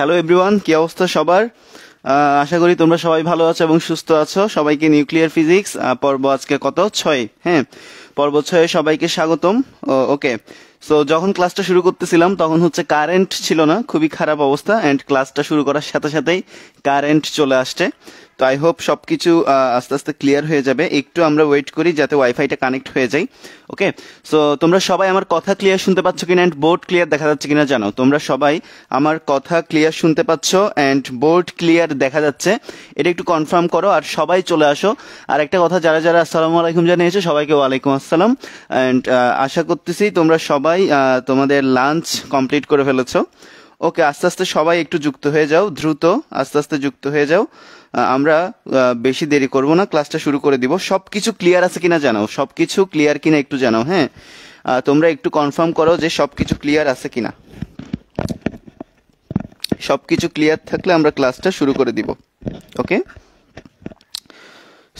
hello everyone কি অবস্থা সবার আশা করি তোমরা সবাই ভালো আছো এবং সুস্থ আছো সবাইকে নিউক্লিয়ার ফিজিক্স পর্ব আজকে কত ছয় হ্যাঁ পর্ব ছয়ে সবাইকে স্বাগতম ওকে সো যখন ক্লাসটা শুরু করতেছিলাম তখন হচ্ছে কারেন্ট ছিল না খুবই খারাপ অবস্থা অ্যান্ড ক্লাসটা শুরু করার সাথে সাথেই কারেন্ট চলে আসছে তো আই হোপ সব কিছু আস্তে আস্তে ক্লিয়ার হয়ে যাবে একটু আমরা ওয়েট করি যাতে ওয়াইফাইটা কানেক্ট হয়ে যায় ওকে সো তোমরা সবাই আমার কথা ক্লিয়ার শুনতে পাচ্ছ কিনা অ্যান্ড বোর্ড ক্লিয়ার দেখা যাচ্ছে কিনা জানো তোমরা সবাই আমার কথা ক্লিয়ার শুনতে পাচ্ছ অ্যান্ড বোর্ড ক্লিয়ার দেখা যাচ্ছে এটা একটু কনফার্ম করো আর সবাই চলে আসো আর একটা কথা যারা যারা আসসালামু আলাইকুম জানিয়েছো সবাইকে ওয়ালাইকুম আসসালাম অ্যান্ড আশা করতেছি তোমরা সবাই তোমাদের লাঞ্চ কমপ্লিট করে ফেলেছ ওকে আস্তে আস্তে সবাই একটু যুক্ত হয়ে যাও দ্রুত আস্তে আস্তে যুক্ত হয়ে যাও আমরা বেশি দেরি করব না ক্লাসটা শুরু করে দিব সব কিছু ক্লিয়ার আছে কিনা জানাও সব কিছু ক্লিয়ার কিনা একটু জানাও হ্যাঁ তোমরা একটু কনফার্ম করো যে সব কিছু ক্লিয়ার আছে কিনা সব কিছু ক্লিয়ার থাকলে আমরা ক্লাসটা শুরু করে দিব ওকে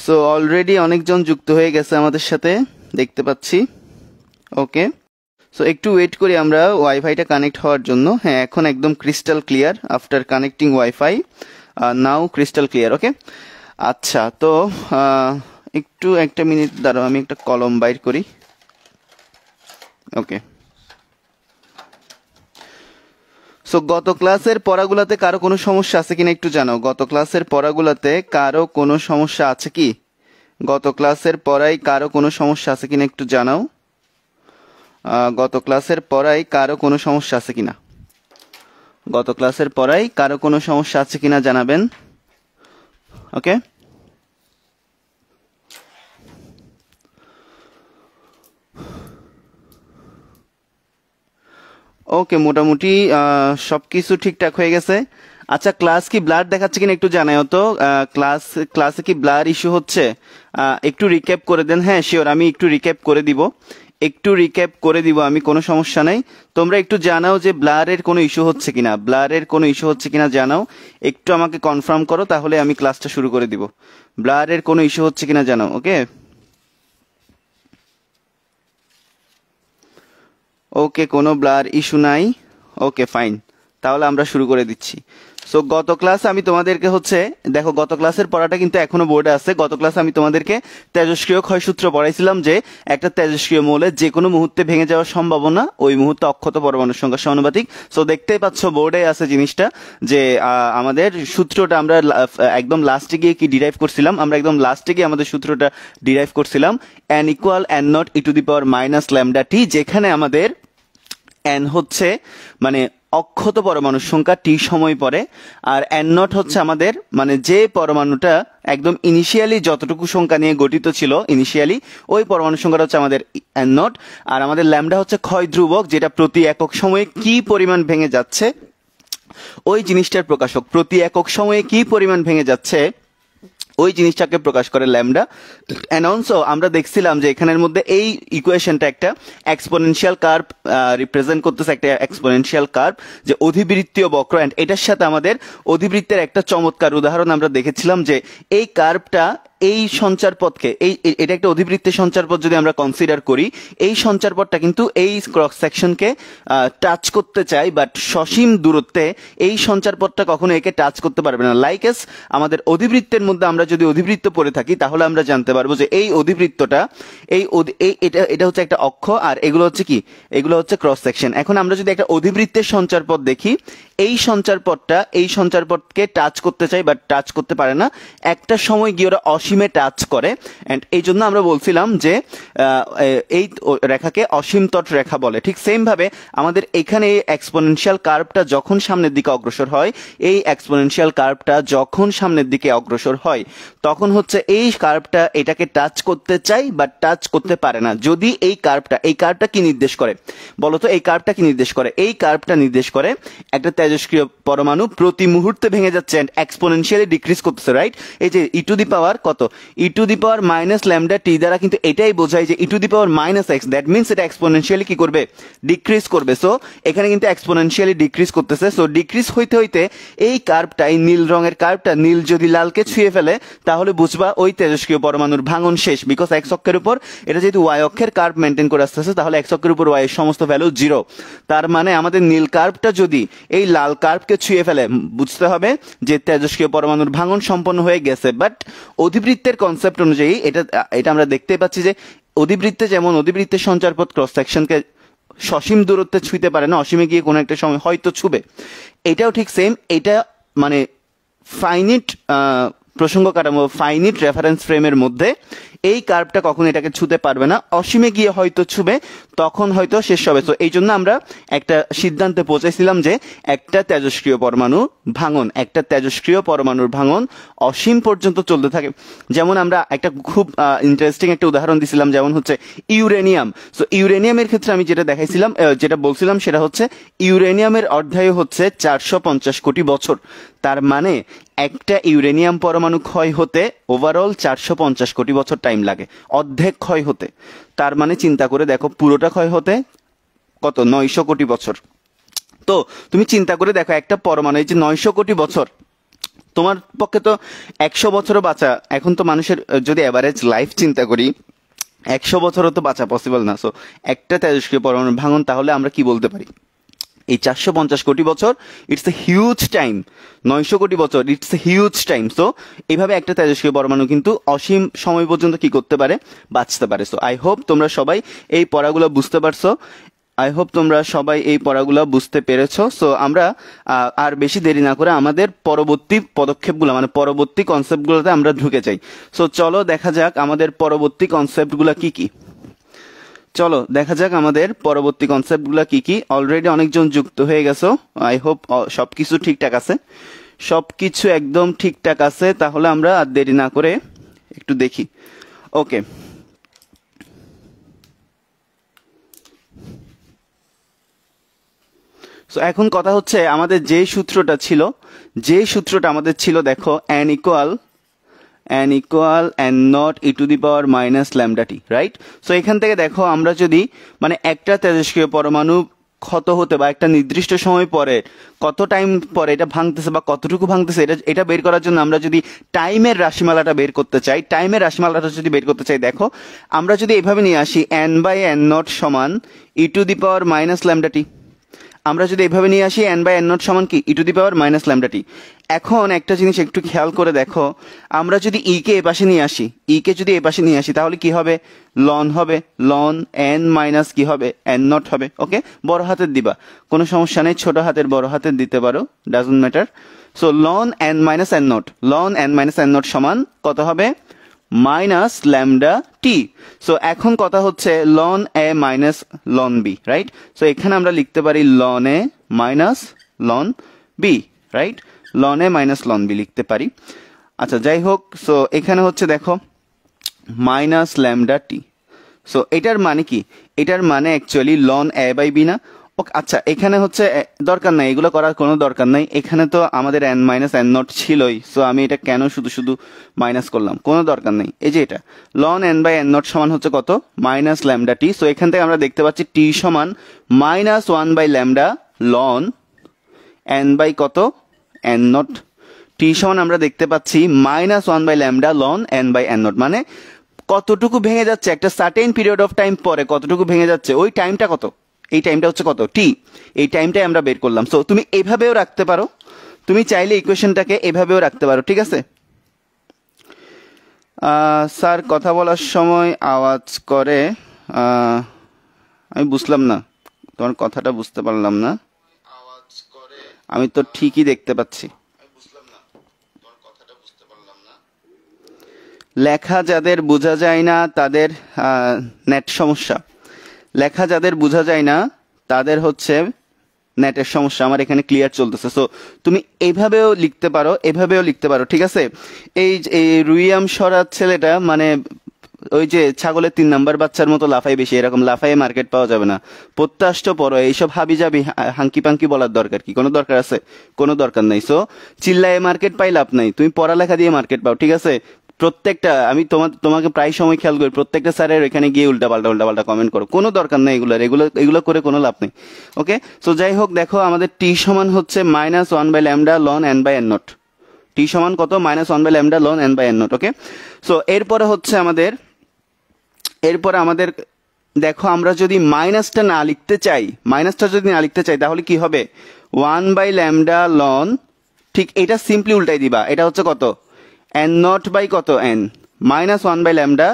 সো অলরেডি অনেকজন যুক্ত হয়ে গেছে আমাদের সাথে দেখতে পাচ্ছি ওকে সো একটু ওয়েট করি আমরা ওয়াইফাইটা কানেক্ট হওয়ার জন্য হ্যাঁ এখন একদম crystal clear after connecting wifi now crystal clear okay আচ্ছা তো uh, একটু একটা মিনিট দাঁড়াও আমি একটা কলম বাইর করি ওকে সো গত ক্লাসের পড়াগুলাতে কারো কোনো সমস্যা আছে কিনা একটু জানাও গত ক্লাসের পড়াগুলাতে কারো কোনো সমস্যা আছে কি গত ক্লাসের পড়াই কারো কোনো সমস্যা আছে কিনা একটু জানাও uh, গত ক্লাসের পড়াই কারো কোনো সমস্যা আছে কিনা গত ক্লাসের পরাই কারো কোনো সমস্যা আছে কিনা জানাবেন ওকে ওকে মোটামুটি সব কিছু ঠিকঠাক হয়ে গেছে আচ্ছা ক্লাস কি ব্লার দেখাচ্ছে কিনা একটু জানাও তো ক্লাস ক্লাসে কি ব্লার ইস্যু হচ্ছে একটু রিক্যাপ করে দেন হ্যাঁ শিওর আমি একটু রিক্যাপ করে দিব একটু রিক্যাপ করে দিব আমি কোনো সমস্যা নাই তোমরা একটু জানাও যে ব্লারের কোনো ইস্যু হচ্ছে কিনা ব্লারের কোনো ইস্যু হচ্ছে কিনা জানাও একটু আমাকে কনফার্ম করো তাহলে আমি ক্লাসটা শুরু করে দিব ব্লারের কোনো ইস্যু হচ্ছে কিনা জানাও ওকে ওকে কোনো ব্লার ইস্যু নাই ওকে ফাইন তাহলে আমরা শুরু করে দিচ্ছি সো গত ক্লাস আমি তোমাদেরকে হচ্ছে দেখো গত ক্লাসের পড়াটা কিন্তু এখনো বোর্ডে আছে গত ক্লাস আমি তোমাদেরকে তেজস্ক্রিয় ক্ষয়সূত্র পড়াইছিলাম যে একটা তেজস্ক্রিয় মৌলে যে কোনো মুহূর্তে ভেঙে যাওয়ার সম্ভাবনা ওই মুহূর্তে অক্ষত পরমাণুর সংখ্যা সমানুপাতিক সো দেখতেই পাচ্ছ বোর্ডে আছে জিনিসটা যে আমাদের সূত্রটা আমরা একদম লাস্টে গিয়ে কি ডিরাইভ করছিলাম আমরা একদম লাস্টে গিয়ে আমাদের সূত্রটা ডিরাইভ করছিলাম N equal N not e to the power minus lambda t যেখানে আমাদের অ্যান হচ্ছে মানে অক্ষত পরমাণুর সংখ্যা টি সময় পরে আর এন নট হচ্ছে আমাদের মানে যে পরমাণুটা একদম ইনিশিয়ালি যতটুকু সংখ্যা নিয়ে গঠিত ছিল ইনিশিয়ালি ওই পরমাণু সংখ্যাটা হচ্ছে আমাদের এন নট আর আমাদের ল্যামডা হচ্ছে ক্ষয় ধ্রুবক যেটা প্রতি একক সময়ে কি পরিমাণ ভেঙে যাচ্ছে ওই জিনিসটার প্রকাশক প্রতি একক সময়ে কি পরিমাণ ভেঙে যাচ্ছে ওই জিনিসটাকে প্রকাশ করে ল্যামডা অ্যানাউন্সও আমরা দেখছিলাম যে এখানের মধ্যে এই ইকুয়েশনটা একটা এক্সপোনেনশিয়াল কার্প রিপ্রেজেন্ট করতেছে একটা এক্সপোনেনশিয়াল কার্প যে অধিবৃত্তীয় বক্র অ্যান্ড এটার সাথে আমাদের অধিবৃত্তের একটা চমৎকার উদাহরণ আমরা দেখেছিলাম যে এই কার্পটা এই সঞ্চার পথকে এই এটা একটা অধিবৃত্তের সঞ্চারপথ যদি আমরা কনসিডার করি এই সঞ্চার পথটা কিন্তু এই ক্রস সেকশনকে টাচ করতে চাই বাট সসীম দূরত্বে এই সঞ্চার পথটা কখনো একে টাচ করতে পারবে না লাইক এস আমাদের অধিবৃত্তের মধ্যে আমরা যদি অধিবৃত্ত পড়ে থাকি তাহলে আমরা জানতে পারবো যে এই অধিবৃত্তটা এই এটা এটা হচ্ছে একটা অক্ষ আর এগুলো হচ্ছে কি এগুলো হচ্ছে ক্রস সেকশন এখন আমরা যদি একটা অধিবৃত্তের সঞ্চার পথ দেখি এই সঞ্চারপথটা এই সঞ্চারপথকে টাচ করতে চাই বাট টাচ করতে পারে না একটা সময় গিয়ে ওরা অসীমে টাচ করে অ্যান্ড এই জন্য আমরা বলছিলাম যে এই রেখাকে অসীম তট রেখা বলে ঠিক সেমভাবে আমাদের এখানে এই এক্সপোনেনশিয়াল কার্ভটা যখন সামনের দিকে অগ্রসর হয় এই এক্সপোনেনশিয়াল কার্ভটা যখন সামনের দিকে অগ্রসর হয় তখন হচ্ছে এই কার্ভটা এটাকে টাচ করতে চাই বা টাচ করতে পারে না যদি এই কার্ভটা এই কার্ভটা কি নির্দেশ করে বলতো এই কার্ভটা কি নির্দেশ করে এই কার্ভটা নির্দেশ করে একটা তেজস্ক্রিয় পরমাণু প্রতি মুহূর্তে ভেঙে যাচ্ছে অ্যান্ড এক্সপোনেনশিয়ালি ডিক্রিজ করতেছে রাইট এই যে ই টু দি পাওয়ার কত e to the power minus lambda t দ্বারা কিন্তু এটাই বোঝায় যে e to the power minus x that means এটা এক্সপোনেনশিয়ালি কি করবে ডিক্রিজ করবে সো এখানে কিন্তু এক্সপোনেনশিয়ালি ডিক্রিজ করতেছে সো ডিক্রিজ হইতে হইতে এই কার্ভটা এই নীল রঙের কার্ভটা নীল যদি লালকে ছুঁয়ে ফেলে তাহলে বুঝবা ওই তেজস্ক্রিয় পরমাণুর ভাঙন শেষ বিকজ এক অক্ষের উপর এটা যেহেতু ওয়াই অক্ষের কার্ভ মেনটেন করে আসতেছে তাহলে এক্স অক্ষের উপর ওয়াই এর সমস্ত ভ্যালু জিরো তার মানে আমাদের নীল কার্ভটা যদি এই লাল কার্ভকে ছুঁয়ে ফেলে বুঝতে হবে যে তেজস্ক্রিয় পরমাণুর ভাঙন সম্পন্ন হয়ে গেছে বাট অধিবৃত্তের কনসেপ্ট অনুযায়ী এটা এটা আমরা দেখতে পাচ্ছি যে অধিবৃত্তে যেমন অধিবৃত্তের সঞ্চারপথ ক্রস সেকশনকে সসীম দূরত্বে ছুঁতে পারে না অসীমে গিয়ে কোনো একটা সময় হয়তো ছুবে এটাও ঠিক সেম এটা মানে ফাইনিট প্রসঙ্গ কাঠামো ফাইনিট রেফারেন্স ফ্রেমের মধ্যে এই কার্ভটা কখন এটাকে ছুতে পারবে না অসীমে গিয়ে হয়তো ছুবে তখন হয়তো শেষ হবে তো এই জন্য আমরা একটা সিদ্ধান্তে পৌঁছেছিলাম যে একটা তেজস্ক্রিয় পরমাণু ভাঙন একটা তেজস্ক্রিয় পরমাণুর ভাঙন অসীম পর্যন্ত চলতে থাকে যেমন আমরা একটা খুব ইন্টারেস্টিং একটা উদাহরণ দিছিলাম যেমন হচ্ছে ইউরেনিয়াম সো ইউরেনিয়ামের ক্ষেত্রে আমি যেটা দেখাইছিলাম যেটা বলছিলাম সেটা হচ্ছে ইউরেনিয়ামের অর্ধায়ু হচ্ছে চারশো পঞ্চাশ কোটি বছর তার মানে একটা ইউরেনিয়াম পরমাণু ক্ষয় হতে ওভারঅল চারশো পঞ্চাশ কোটি বছর টাইম লাগে অর্ধেক ক্ষয় হতে তার মানে চিন্তা করে দেখো পুরোটা ক্ষয় হতে কত নয়শো কোটি বছর তো তুমি চিন্তা করে দেখো একটা পরমাণু এই যে নয়শো কোটি বছর তোমার পক্ষে তো একশো বছরও বাঁচা এখন তো মানুষের যদি অ্যাভারেজ লাইফ চিন্তা করি একশো বছরও তো বাঁচা পসিবল না সো একটা তেজস্ক্রিয় পরমাণু ভাঙন তাহলে আমরা কি বলতে পারি এই চারশো পঞ্চাশ কোটি বছর ইটস এ হিউজ টাইম নয়শো কোটি বছর it's a huge time so এইভাবে একটা তেজস্ক্রিয় পরমাণু কিন্তু অসীম সময় পর্যন্ত কি করতে পারে বাঁচতে পারে সো আই হোপ তোমরা সবাই এই পড়াগুলো বুঝতে পারছো আই হোপ তোমরা সবাই এই পড়াগুলো বুঝতে পেরেছো সো আমরা আর বেশি দেরি না করে আমাদের পরবর্তী পদক্ষেপগুলো মানে পরবর্তী কনসেপ্টগুলোতে আমরা ঢুকে যাই সো চলো দেখা যাক আমাদের পরবর্তী কনসেপ্টগুলো কি কী চলো দেখা যাক আমাদের পরবর্তী কনসেপ্টগুলো কি কি অলরেডি অনেকজন যুক্ত হয়ে গেছো আই হোপ uh, সবকিছু ঠিকঠাক আছে সবকিছু একদম ঠিকঠাক আছে তাহলে আমরা আর দেরি না করে একটু দেখি ওকে সো এখন কথা হচ্ছে আমাদের যে সূত্রটা ছিল যে সূত্রটা আমাদের ছিল দেখো N equal N equal N not e to the power minus lambda t right so এখান থেকে দেখো আমরা যদি মানে একটা তেজস্ক্রিয় পরমাণু ক্ষত হতে বা একটা নির্দিষ্ট সময় পরে কত টাইম পরে এটা ভাঙতেছে বা কতটুকু ভাঙতেছে এটা এটা বের করার জন্য আমরা যদি টাইমের রাশিমালাটা বের করতে চাই টাইমের রাশিমালাটা যদি বের করতে চাই দেখো আমরা যদি এভাবে নিয়ে আসি এন বাই এন নট সমান e to the power minus ল্যামডাটি আমরা যদি এভাবে নিয়ে আসি এন বাই এন নট সমান কি e to the power minus lambda t এখন একটা জিনিস একটু খেয়াল করে দেখো আমরা যদি ই e কে এ পাশে নিয়ে আসি ই e কে যদি এ পাশে নিয়ে আসি তাহলে কি হবে লন হবে লন এন মাইনাস কি হবে এন নট হবে ওকে বড় হাতের দিবা কোনো সমস্যা নেই ছোট হাতের বড় হাতের দিতে পারো doesn't matter so ln N minus N naught ln N minus N naught সমান কত হবে মাইনাস ল্যামডা টি সো এখন কথা হচ্ছে ln a minus ln b right so এখানে আমরা লিখতে পারি ln a minus ln b right ln a minus ln b লিখতে পারি আচ্ছা যাই হোক সো এখানে হচ্ছে দেখো মাইনাস ল্যামডা টি সো এটার মানে কি এটার মানে actually ln a by b না আচ্ছা এখানে হচ্ছে দরকার নাই এগুলো করার কোনো দরকার নাই এখানে তো আমাদের এন মাইনাস এন নট ছিলই সো আমি এটা কেন শুধু শুধু মাইনাস করলাম কোনো দরকার নেই এই যে এটা ln N by N naught সমান হচ্ছে কত মাইনাস ল্যামডা টি সো এখান থেকে আমরা দেখতে পাচ্ছি টি সমান minus one by lambda ln N by কত এন নট টি সমান আমরা দেখতে পাচ্ছি minus one by lambda ln N by N naught মানে কতটুকু ভেঙে যাচ্ছে একটা সার্টেন পিরিয়ড অফ টাইম পরে কতটুকু ভেঙে যাচ্ছে ওই টাইমটা কত এই টাইমটা হচ্ছে কত টি এই টাইমটাই আমরা বের করলাম সো তুমি এভাবেও রাখতে পারো তুমি চাইলে ইকুয়েশনটাকে এভাবেও রাখতে পারো ঠিক আছে স্যার কথা বলার সময় আওয়াজ করে আমি বুঝলাম না তোমার কথাটা বুঝতে পারলাম না আমি তো ঠিকই দেখতে পাচ্ছি লেখা যাদের বোঝা যায় না তাদের নেট সমস্যা লেখা যাদের বোঝা যায় না তাদের হচ্ছে নেটের সমস্যা আমার এখানে ক্লিয়ার চলতেছে সো তুমি এইভাবেও লিখতে পারো এভাবেও লিখতে পারো ঠিক আছে এই এই রুইয়াম সরার ছেলেটা মানে ওই যে ছাগলের তিন নাম্বার বাচ্চার মতো লাফাই বেশি এরকম লাফাই মার্কেট পাওয়া যাবে না প্রত্যাষ্ট পরো এইসব হাবি যাবি হাঙ্কি পাঙ্কি বলার দরকার কি কোনো দরকার আছে কোনো দরকার নাই সো চিল্লায় মার্কেট পাই লাভ নাই তুমি পড়ালেখা দিয়ে মার্কেট পাও ঠিক আছে প্রত্যেকটা আমি তোমার তোমাকে প্রায় সময় খেয়াল করি প্রত্যেকটা স্যারের এখানে গিয়ে উল্টা পাল্টা উল্টা পাল্টা কমেন্ট করো কোনো দরকার নেই এগুলোর এগুলো এগুলো করে কোনো লাভ নেই ওকে সো যাই হোক দেখো আমাদের টি সমান হচ্ছে minus one by lambda ln N by N naught t সমান কত minus one by lambda ln N by N naught okay so এরপরে হচ্ছে আমাদের এরপরে আমাদের দেখো আমরা যদি মাইনাসটা না লিখতে চাই মাইনাসটা যদি না লিখতে চাই তাহলে কি হবে ওয়ান বাই ল্যামডা লন ঠিক এটা সিম্পলি উল্টাই দিবা এটা হচ্ছে কত এন নট বাই কত N minus one by lambda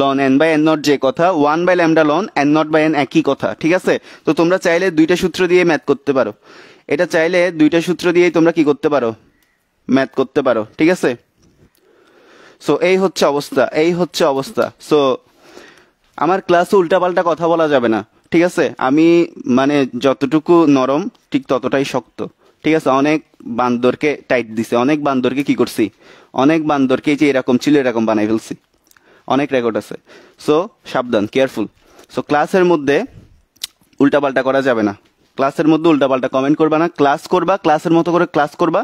ln N by N naught যে কথা one by lambda ln N naught by N একই কথা ঠিক আছে তো তোমরা চাইলে দুইটা সূত্র দিয়ে ম্যাথ করতে পারো এটা চাইলে দুইটা সূত্র দিয়েই তোমরা কি করতে পারো ম্যাথ করতে পারো ঠিক আছে সো এই হচ্ছে অবস্থা এই হচ্ছে অবস্থা সো আমার ক্লাসে উল্টাপাল্টা কথা বলা যাবে না ঠিক আছে আমি মানে যতটুকু নরম ঠিক ততটাই শক্ত ঠিক আছে অনেক বান্দরকে টাইট দিছে অনেক বান্দরকে কি করছি অনেক বান্দরকে যে এরকম ছিল এরকম বানাই ফেলছি অনেক রেকর্ড আছে সো সাবধান কেয়ারফুল সো ক্লাসের মধ্যে উল্টাপাল্টা করা যাবে না ক্লাসের মধ্যে উল্টাপাল্টা কমেন্ট করবা না ক্লাস করবা ক্লাসের মতো করে ক্লাস করবা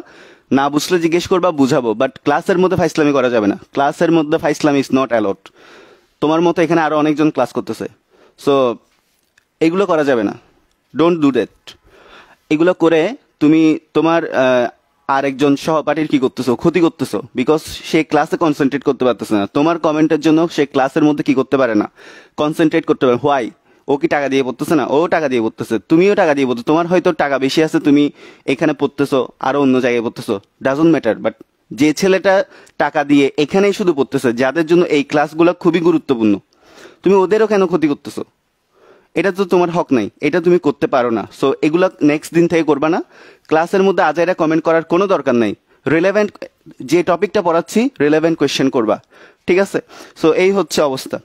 না বুঝলে জিজ্ঞেস করবা বুঝাবো বাট ক্লাসের মধ্যে ফাইসলামি করা যাবে না ক্লাসের মধ্যে ফাইসলামি ইজ নট অ্যালাউড তোমার মতো এখানে আরও অনেকজন ক্লাস করতেছে সো এগুলো করা যাবে না ডোন্ট ডু দ্যাট এগুলো করে তুমি তোমার আরেকজন সহপাঠীর কি করতেছো ক্ষতি করতেছো বিকজ সে ক্লাসে কনসেন্ট্রেট করতে পারতেছে না তোমার কমেন্টের জন্য সে ক্লাসের মধ্যে কি করতে পারে না কনসেন্ট্রেট করতে পারে হোয়াই ও কি টাকা দিয়ে পড়তেছে না ও টাকা দিয়ে পড়তেছে তুমিও টাকা দিয়ে পড়তো তোমার হয়তো টাকা বেশি আছে তুমি এখানে পড়তেছো আরও অন্য জায়গায় পড়তেছো ডাজন্ট ম্যাটার বাট যে ছেলেটা টাকা দিয়ে এখানেই শুধু পড়তেছে যাদের জন্য এই ক্লাসগুলো খুবই গুরুত্বপূর্ণ তুমি ওদেরও কেন ক্ষতি করতেছো এটা তো তোমার হক নাই এটা তুমি করতে পারো না সো এগুলো নেক্সট দিন থেকে করবা না ক্লাসের মধ্যে আজ এটা কমেন্ট করার কোনো দরকার নাই রিলেভেন্ট যে টপিকটা পড়াচ্ছি রিলেভেন্ট কোয়েশ্চেন করবা ঠিক আছে সো এই হচ্ছে অবস্থা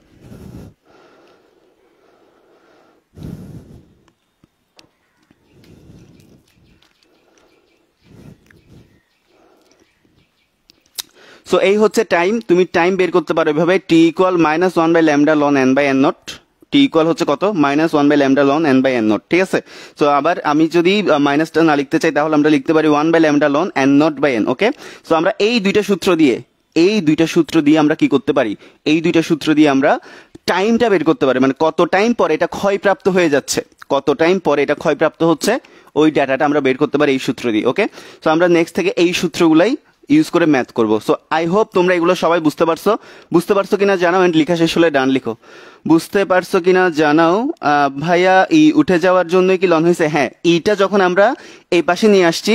সো এই হচ্ছে টাইম তুমি টাইম বের করতে পারো এভাবে t equal minus one by lambda ln N by N naught t equal হচ্ছে কত minus one by lambda ln N by N naught ঠিক আছে সো আবার আমি যদি মাইনাসটা না লিখতে চাই তাহলে আমরা লিখতে পারি one by lambda ln N naught by N okay so আমরা এই দুইটা সূত্র দিয়ে এই দুইটা সূত্র দিয়ে আমরা কি করতে পারি এই দুইটা সূত্র দিয়ে আমরা টাইমটা বের করতে পারি মানে কত টাইম পরে এটা ক্ষয়প্রাপ্ত হয়ে যাচ্ছে কত টাইম পরে এটা ক্ষয়প্রাপ্ত হচ্ছে ওই ডাটাটা আমরা বের করতে পারি এই সূত্র দিয়ে ওকে সো আমরা নেক্সট থেকে এই সূত্রগুলাই ইউজ করে ম্যাথ করব সো আই হোপ তোমরা এগুলো সবাই বুঝতে পারছো বুঝতে পারছো কিনা জানাও অ্যান্ড লিখা শেষ হলে ডান লিখো বুঝতে পারছো কিনা জানাও ভাইয়া ই উঠে যাওয়ার জন্যই কি লন হয়েছে হ্যাঁ ইটা যখন আমরা এই পাশে নিয়ে আসছি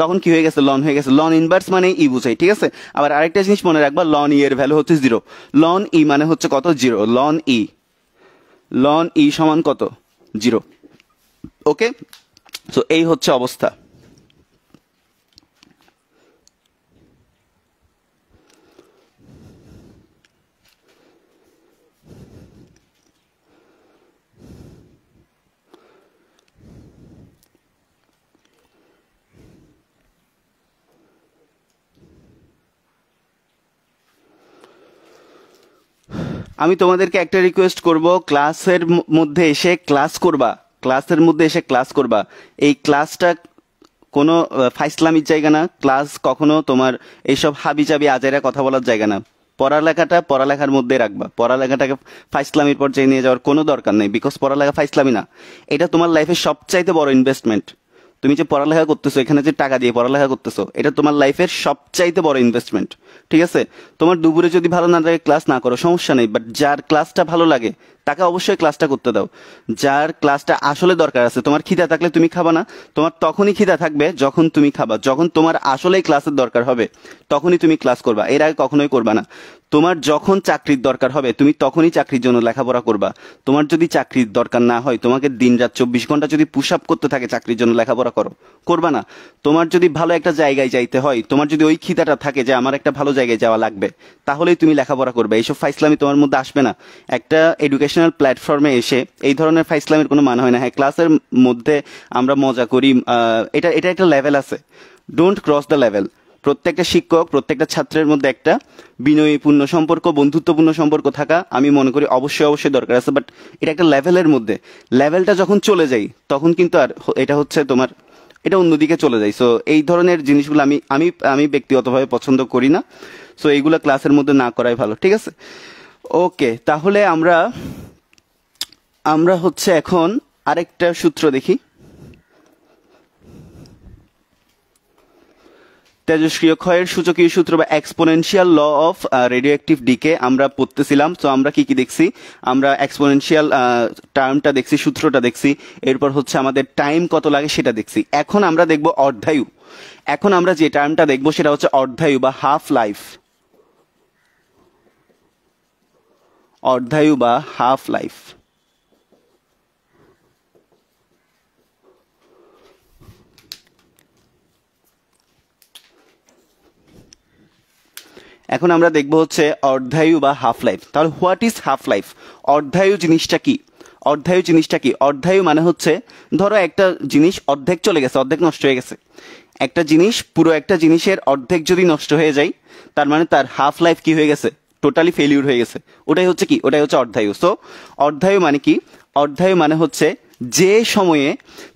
তখন কি হয়ে গেছে লন হয়ে গেছে লন ইনভার্স মানে ই বুঝাই ঠিক আছে আবার আরেকটা জিনিস মনে রাখবা লন ই e এর ভ্যালু হচ্ছে জিরো লন ই মানে হচ্ছে কত zero ln e ln e সমান কত জিরো ওকে সো এই হচ্ছে অবস্থা আমি তোমাদেরকে একটা রিকোয়েস্ট করব ক্লাসের মধ্যে এসে ক্লাস করবা ক্লাসের মধ্যে এসে ক্লাস করবা এই ক্লাসটা কোনো ফাইসলামির জায়গা না ক্লাস কখনো তোমার এইসব হাবি চাবি আজেরা কথা বলার জায়গা না পড়ালেখাটা পড়ালেখার মধ্যে রাখবা পড়ালেখাটাকে ফাইসলামির পর্যায়ে নিয়ে যাওয়ার কোনো দরকার নেই বিকজ পড়ালেখা ফাইসলামি না এটা তোমার লাইফের সবচাইতে বড় ইনভেস্টমেন্ট তুমি যে পড়ালেখা করতেছো এখানে যে টাকা দিয়ে পড়ালেখা করতেছো এটা তোমার লাইফের সবচাইতে বড় ইনভেস্টমেন্ট ঠিক আছে তোমার দুপুরে যদি ভালো না লাগে ক্লাস না করো সমস্যা নেই বাট যার ক্লাসটা ভালো লাগে তাকে অবশ্যই ক্লাসটা করতে দাও যার ক্লাসটা আসলে দরকার আছে তোমার খিদা থাকলে তুমি খাবা না তোমার তখনই খিদা থাকবে যখন তুমি খাবা যখন তোমার আসলেই ক্লাসের দরকার হবে তখনই তুমি ক্লাস করবা এর আগে কখনোই করবা না তোমার যখন চাকরির দরকার হবে তুমি তখনই চাকরির জন্য লেখাপড়া করবা তোমার যদি চাকরির দরকার না হয় তোমাকে দিন রাত চব্বিশ ঘন্টা যদি পুশ আপ করতে থাকে চাকরির জন্য লেখাপড়া করো করবা না তোমার যদি ভালো একটা জায়গায় যাইতে হয় তোমার যদি ওই খিদাটা থাকে যে আমার একটা ভালো জায়গায় যাওয়া লাগবে তাহলেই তুমি লেখাপড়া করবে এইসব ফাইসলামি তোমার মধ্যে আসবে না একটা এডুকেশনাল প্ল্যাটফর্মে এসে এই ধরনের ফাইসলামের কোনো মানে হয় না হ্যাঁ ক্লাসের মধ্যে আমরা মজা করি এটা এটা একটা লেভেল আছে ডোন্ট ক্রস দ্য লেভেল প্রত্যেকটা শিক্ষক প্রত্যেকটা ছাত্রের মধ্যে একটা বিনয়ীপূর্ণ সম্পর্ক বন্ধুত্বপূর্ণ সম্পর্ক থাকা আমি মনে করি অবশ্যই অবশ্যই দরকার আছে বাট এটা একটা লেভেলের মধ্যে লেভেলটা যখন চলে যাই তখন কিন্তু আর এটা হচ্ছে তোমার এটা অন্যদিকে চলে যায় সো এই ধরনের জিনিসগুলো আমি আমি আমি ব্যক্তিগতভাবে পছন্দ করি না সো এইগুলো ক্লাসের মধ্যে না করাই ভালো ঠিক আছে ওকে তাহলে আমরা আমরা হচ্ছে এখন আরেকটা সূত্র দেখি তেজস্ক্রিয় ক্ষয়ের সূচকীয় সূত্র বা exponential law of radioactive decay আমরা পড়তেছিলাম তো আমরা কি কি দেখছি আমরা এক্সপোনেনশিয়াল টার্মটা uh, দেখছি সূত্রটা দেখছি এরপর হচ্ছে আমাদের টাইম কত লাগে সেটা দেখছি এখন আমরা দেখব অর্ধায়ু এখন আমরা যে টার্মটা দেখব সেটা হচ্ছে অর্ধায়ু বা হাফ লাইফ অর্ধায়ু বা হাফ লাইফ এখন আমরা দেখব হচ্ছে অর্ধায়ু বা হাফ লাইফ তাহলে হোয়াট ইজ হাফ লাইফ অর্ধায়ু জিনিসটা কি অর্ধায়ু জিনিসটা কি অর্ধায়ু মানে হচ্ছে ধরো একটা জিনিস অর্ধেক চলে গেছে অর্ধেক নষ্ট হয়ে গেছে একটা জিনিস পুরো একটা জিনিসের অর্ধেক যদি নষ্ট হয়ে যায় তার মানে তার হাফ লাইফ কি হয়ে গেছে টোটালি ফেলিউর হয়ে গেছে ওটাই হচ্ছে কি ওটাই হচ্ছে অর্ধায়ু সো অর্ধায়ু মানে কি অর্ধায়ু মানে হচ্ছে যে সময়ে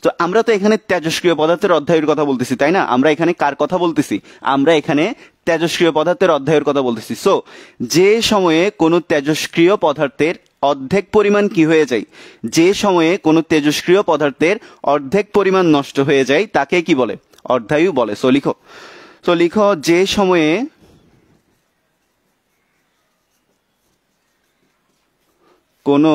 তো আমরা তো এখানে তেজস্ক্রিয় পদার্থের অধ্যায়ের কথা বলতেছি তাই না আমরা এখানে কার কথা বলতেছি আমরা এখানে তেজস্ক্রিয় পদার্থের অধ্যায়ের কথা বলতেছি সো যে সময়ে কোনো তেজস্ক্রিয় পদার্থের অর্ধেক পরিমাণ কি হয়ে যায় যে সময়ে কোনো তেজস্ক্রিয় পদার্থের অর্ধেক পরিমাণ নষ্ট হয়ে যায় তাকে কি বলে অর্ধায়ু বলে সো লিখো তো লিখো যে সময়ে কোনো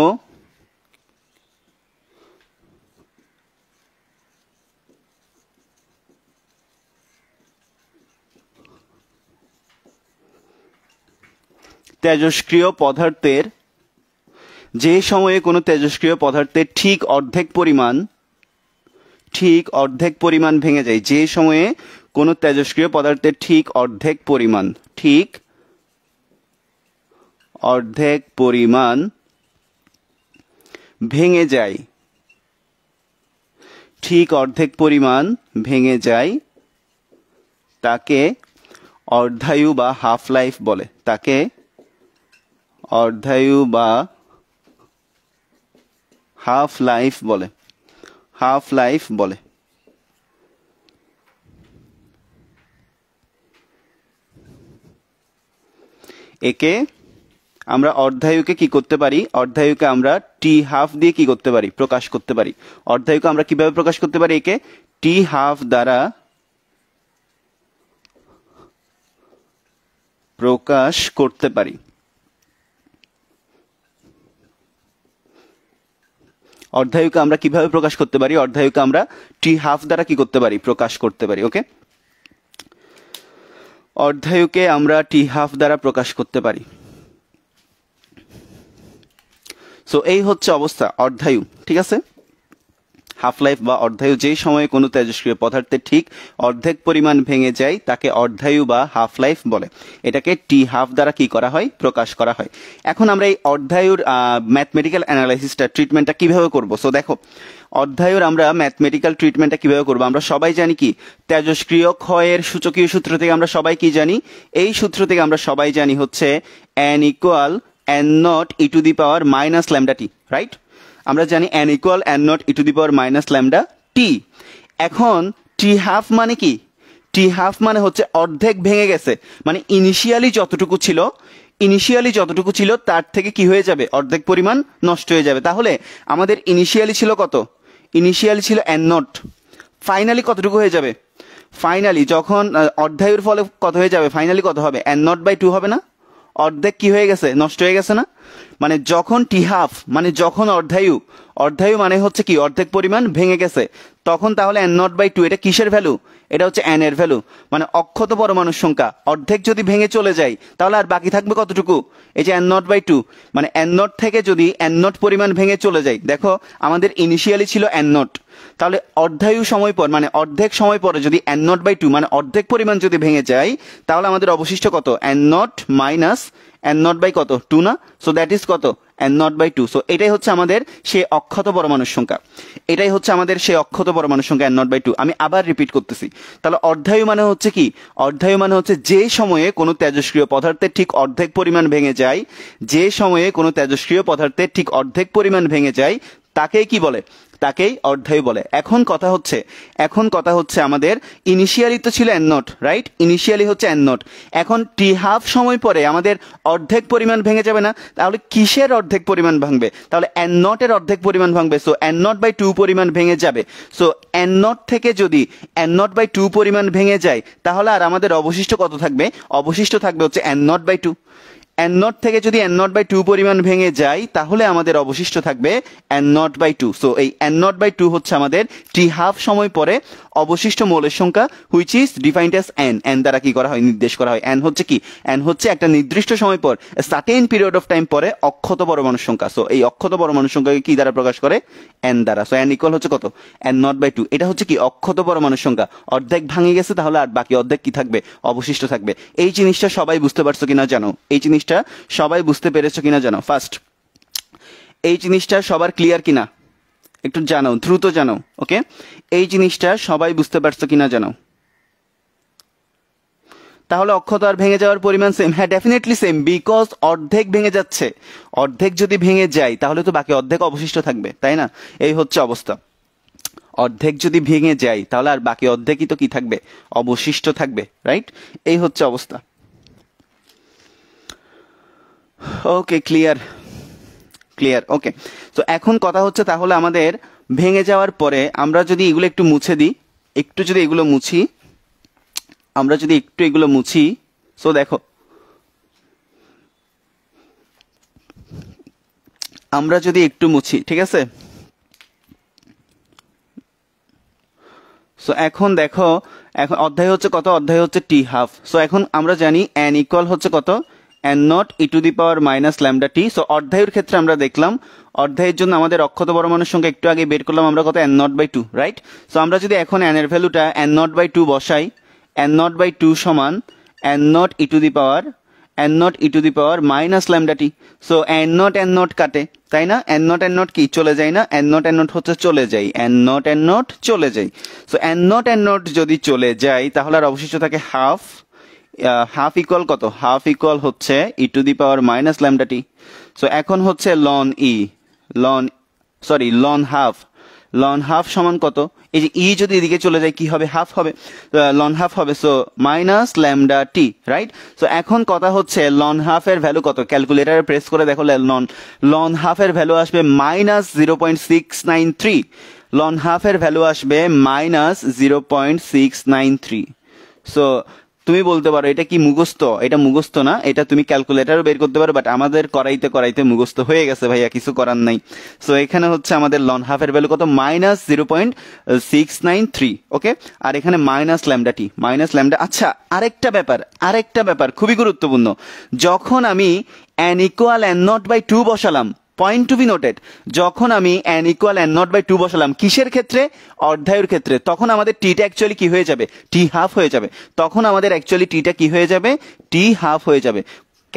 তেজস্ক্রিয় পদার্থের যে সময়ে কোনো তেজস্ক্রিয় পদার্থের ঠিক অর্ধেক পরিমাণ ঠিক অর্ধেক পরিমাণ ভেঙে যায় যে সময়ে কোনো তেজস্ক্রিয় পদার্থের ঠিক অর্ধেক পরিমাণ ঠিক অর্ধেক পরিমাণ ভেঙে যায় ঠিক অর্ধেক পরিমাণ ভেঙে যায় তাকে অর্ধায়ু বা হাফ লাইফ বলে তাকে অর্ধায়ু বা হাফ লাইফ বলে হাফ লাইফ বলে একে আমরা অর্ধায়ুকে কি করতে পারি অর্ধায়ুকে আমরা টি হাফ দিয়ে কি করতে পারি প্রকাশ করতে পারি অর্ধায়ুকে আমরা কিভাবে প্রকাশ করতে পারি একে টি হাফ দ্বারা প্রকাশ করতে পারি অর্ধায়ুকে আমরা কিভাবে প্রকাশ করতে পারি অর্ধায়ুকে আমরা টি হাফ দ্বারা কি করতে পারি প্রকাশ করতে পারি ওকে অর্ধায়ুকে আমরা টি হাফ দ্বারা প্রকাশ করতে পারি সো এই হচ্ছে অবস্থা অর্ধায়ু ঠিক আছে হাফ লাইফ বা অর্ধায়ু যে সময়ে কোনো তেজস্ক্রিয় পদার্থের ঠিক অর্ধেক পরিমাণ ভেঙে যায় তাকে অর্ধায়ু বা হাফ লাইফ বলে এটাকে টি হাফ দ্বারা কি করা হয় প্রকাশ করা হয় এখন আমরা এই অর্ধায়ুর ম্যাথমেটিক্যাল অ্যানালাইসিসটা ট্রিটমেন্টটা কিভাবে করব সো দেখো অধ্যায়ের আমরা ম্যাথমেটিক্যাল ট্রিটমেন্টটা কিভাবে করবো আমরা সবাই জানি কি তেজস্ক্রিয় ক্ষয়ের সূচকীয় সূত্র থেকে আমরা সবাই কি জানি এই সূত্র থেকে আমরা সবাই জানি হচ্ছে N equal N naught e to the power minus lambda t right আমরা জানি N equal N not e to the power minus lambda t এখন টি হাফ মানে কি টি হাফ মানে হচ্ছে অর্ধেক ভেঙে গেছে মানে ইনিশিয়ালি যতটুকু ছিল ইনিশিয়ালি যতটুকু ছিল তার থেকে কি হয়ে যাবে অর্ধেক পরিমাণ নষ্ট হয়ে যাবে তাহলে আমাদের ইনিশিয়ালি ছিল কত ইনিশিয়ালি ছিল অ্যান নট ফাইনালি কতটুকু হয়ে যাবে ফাইনালি যখন অর্ধায়ুর ফলে কত হয়ে যাবে ফাইনালি কত হবে অ্যান নট বাই টু হবে না অর্ধেক কি হয়ে গেছে নষ্ট হয়ে গেছে না মানে যখন টি হাফ মানে যখন অর্ধায়ু অর্ধায়ু মানে হচ্ছে কি অর্ধেক পরিমাণ ভেঙে গেছে তখন তাহলে এন নট বাই টু এটা কিসের ভ্যালু এটা হচ্ছে এন এর ভ্যালু মানে অক্ষত পরমাণুর সংখ্যা অর্ধেক যদি ভেঙে চলে যায় তাহলে আর বাকি থাকবে কতটুকু এই যে এন নট বাই টু মানে এন নট থেকে যদি এন নট পরিমাণ ভেঙে চলে যায় দেখো আমাদের ইনিশিয়ালি ছিল এন নট তাহলে অর্ধায়ু সময় পর মানে অর্ধেক সময় পরে যদি এন নট বাই টু মানে অর্ধেক পরিমাণ যদি ভেঙে যায় তাহলে আমাদের অবশিষ্ট কত N naught minus N naught by কত টু না সো দ্যাট ইজ কত N naught by two so এটাই হচ্ছে আমাদের সে অক্ষত পরমাণুর সংখ্যা এটাই হচ্ছে আমাদের সে অক্ষত পরমাণুর সংখ্যা এন নট বাই টু আমি আবার রিপিট করতেছি তাহলে অর্ধায়ু মানে হচ্ছে কি অর্ধায়ু মানে হচ্ছে যে সময়ে কোনো তেজস্ক্রিয় পদার্থের ঠিক অর্ধেক পরিমাণ ভেঙে যায় যে সময়ে কোনো তেজস্ক্রিয় পদার্থের ঠিক অর্ধেক পরিমাণ ভেঙে যায় তাকে কি বলে তাকেই অধ্যায় বলে এখন কথা হচ্ছে এখন কথা হচ্ছে আমাদের ইনিশিয়ালি তো ছিল এন রাইট ইনিশিয়ালি হচ্ছে এন এখন টি হাফ সময় পরে আমাদের অর্ধেক পরিমাণ ভেঙে যাবে না তাহলে কিসের অর্ধেক পরিমাণ ভাঙবে তাহলে এন নটের অর্ধেক পরিমাণ ভাঙবে so N naught by two পরিমাণ ভেঙে যাবে সো এন নট থেকে যদি এন নট বাই টু পরিমাণ ভেঙে যায় তাহলে আর আমাদের অবশিষ্ট কত থাকবে অবশিষ্ট থাকবে হচ্ছে N naught by two N naught থেকে যদি এন নট বাই টু পরিমাণ ভেঙে যায় তাহলে আমাদের অবশিষ্ট থাকবে N naught by two so এই এন নট বাই টু হচ্ছে আমাদের টি হাফ সময় পরে অবশিষ্ট মৌলের সংখ্যা which is defined as N N দ্বারা কি করা হয় নির্দেশ করা হয় এন হচ্ছে কি এন হচ্ছে একটা নির্দিষ্ট সময় পর সার্টেন পিরিয়ড অফ টাইম পরে অক্ষত পরমাণু সংখ্যা সো এই অক্ষত পরমাণু সংখ্যাকে কি দ্বারা প্রকাশ করে এন দ্বারা সো এন ইকুয়াল হচ্ছে কত এন নট বাই টু এটা হচ্ছে কি অক্ষত পরমাণু সংখ্যা অর্ধেক ভাঙে গেছে তাহলে আর বাকি অর্ধেক কি থাকবে অবশিষ্ট থাকবে এই জিনিসটা সবাই বুঝতে পারছো কিনা জানো এই জিনিস জিনিসটা সবাই বুঝতে পেরেছো কিনা জানো ফার্স্ট এই জিনিসটা সবার ক্লিয়ার কিনা একটু জানাও দ্রুত জানাও ওকে এই জিনিসটা সবাই বুঝতে পারছো কিনা জানাও তাহলে অক্ষত আর ভেঙে যাওয়ার পরিমাণ সেম হ্যাঁ ডেফিনেটলি সেম বিকজ অর্ধেক ভেঙে যাচ্ছে অর্ধেক যদি ভেঙে যায় তাহলে তো বাকি অর্ধেক অবশিষ্ট থাকবে তাই না এই হচ্ছে অবস্থা অর্ধেক যদি ভেঙে যায় তাহলে আর বাকি অর্ধেকই তো কি থাকবে অবশিষ্ট থাকবে রাইট এই হচ্ছে অবস্থা ওকে ক্লিয়ার ক্লিয়ার ওকে তো এখন কথা হচ্ছে তাহলে আমাদের ভেঙে যাওয়ার পরে আমরা যদি এগুলো একটু মুছে দিই একটু যদি এগুলো মুছি আমরা যদি একটু এগুলো মুছি সো দেখো আমরা যদি একটু মুছি ঠিক আছে সো এখন দেখো এখন অধ্যায় হচ্ছে কত অধ্যায় হচ্ছে টি হাফ সো এখন আমরা জানি অ্যান ইকুয়াল হচ্ছে কত N not e to the power minus lambda t so অর্ধায়ের ক্ষেত্রে আমরা দেখলাম অর্ধায়ের জন্য আমাদের অক্ষত পরমাণুর সঙ্গে একটু আগে বের করলাম আমরা কত N naught by two right so আমরা যদি এখন অ্যান এর ভ্যালুটা অ্যান নট বাই টু বসাই অ্যান নট বাই টু সমান N not e to the power N not e to the power minus lambda t so N naught N naught কাটে তাই না অ্যান নট অ্যান নট কি চলে যায় না an naught N not হচ্ছে চলে যায় অ্যান নট অ্যান নট চলে যায় so N naught N naught যদি চলে যায় তাহলে আর অবশিষ্ট থাকে হাফ হাফ ইকুয়াল কত হাফ ইকুয়াল হচ্ছে e to the power minus lambda t so এখন হচ্ছে ln e ln sorry ln half ln half সমান কত এই যে ই e যদি এদিকে চলে যায় কি হবে হাফ হবে লন হাফ হবে so minus lambda t right so এখন কথা হচ্ছে লন হাফের ভ্যালু কত ক্যালকুলেটারে প্রেস করে দেখো লন লন হাফের ভ্যালু আসবে minus zero point six nine three ln হাফের ভ্যালু আসবে minus zero point six nine three so তুমি বলতে পারো এটা কি মুখস্থ এটা মুখস্থ না এটা তুমি ক্যালকুলেটারও বের করতে পারো বাট আমাদের করাইতে করাইতে মুখস্থ হয়ে গেছে ভাইয়া কিছু করার নাই সো এখানে হচ্ছে আমাদের লন হাফের ভ্যালু কত minus zero point six nine three okay আর এখানে minus lambda t minus lambda আচ্ছা আরেকটা ব্যাপার আরেকটা ব্যাপার খুবই গুরুত্বপূর্ণ যখন আমি N equal N naught by two বসালাম পয়েন্ট টু বি নোটেড যখন আমি N equal N naught by two বসালাম কিসের ক্ষেত্রে অধ্যায়ের ক্ষেত্রে তখন আমাদের টিটা অ্যাকচুয়ালি কি হয়ে যাবে টি হাফ হয়ে যাবে তখন আমাদের অ্যাকচুয়ালি টিটা কি হয়ে যাবে টি হাফ হয়ে যাবে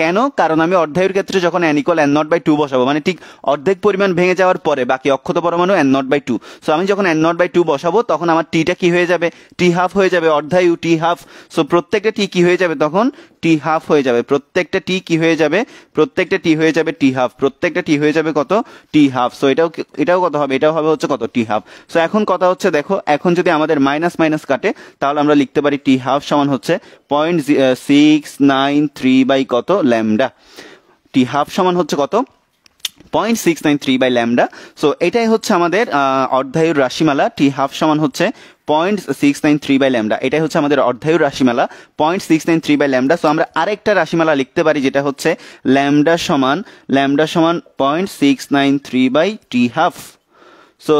কেন কারণ আমি অর্ধায়ুর ক্ষেত্রে যখন N equal N naught by two বসাবো মানে ঠিক অর্ধেক পরিমাণ ভেঙে যাওয়ার পরে বাকি অক্ষত পরমাণু N naught by two so আমি যখন অ্যান নট বাই টু বসাবো তখন আমার টিটা কি হয়ে যাবে টি হাফ হয়ে যাবে অর্ধায়ু টি হাফ সো প্রত্যেকটা টি কি হয়ে যাবে তখন টি হাফ হয়ে যাবে প্রত্যেকটা টি কি হয়ে যাবে প্রত্যেকটা টি হয়ে যাবে টি হাফ প্রত্যেকটা টি হয়ে যাবে কত টি হাফ সো এটাও এটাও কত হবে এটাও হবে হচ্ছে কত টি হাফ সো এখন কথা হচ্ছে দেখো এখন যদি আমাদের মাইনাস মাইনাস কাটে তাহলে আমরা লিখতে পারি টি হাফ সমান হচ্ছে point six nine three by কত ল্যামডা টি হাফ সমান হচ্ছে কত point six nine three by lambda so এটাই হচ্ছে আমাদের অর্ধায়ুর রাশিমালা টি হাফ সমান হচ্ছে point six nine three by lambda এটাই হচ্ছে আমাদের অর্ধায়ু রাশিমালা point six nine three by lambda so আমরা আরেকটা রাশিমালা লিখতে পারি যেটা হচ্ছে ল্যামডা সমান ল্যামডা সমান point six nine three by t half so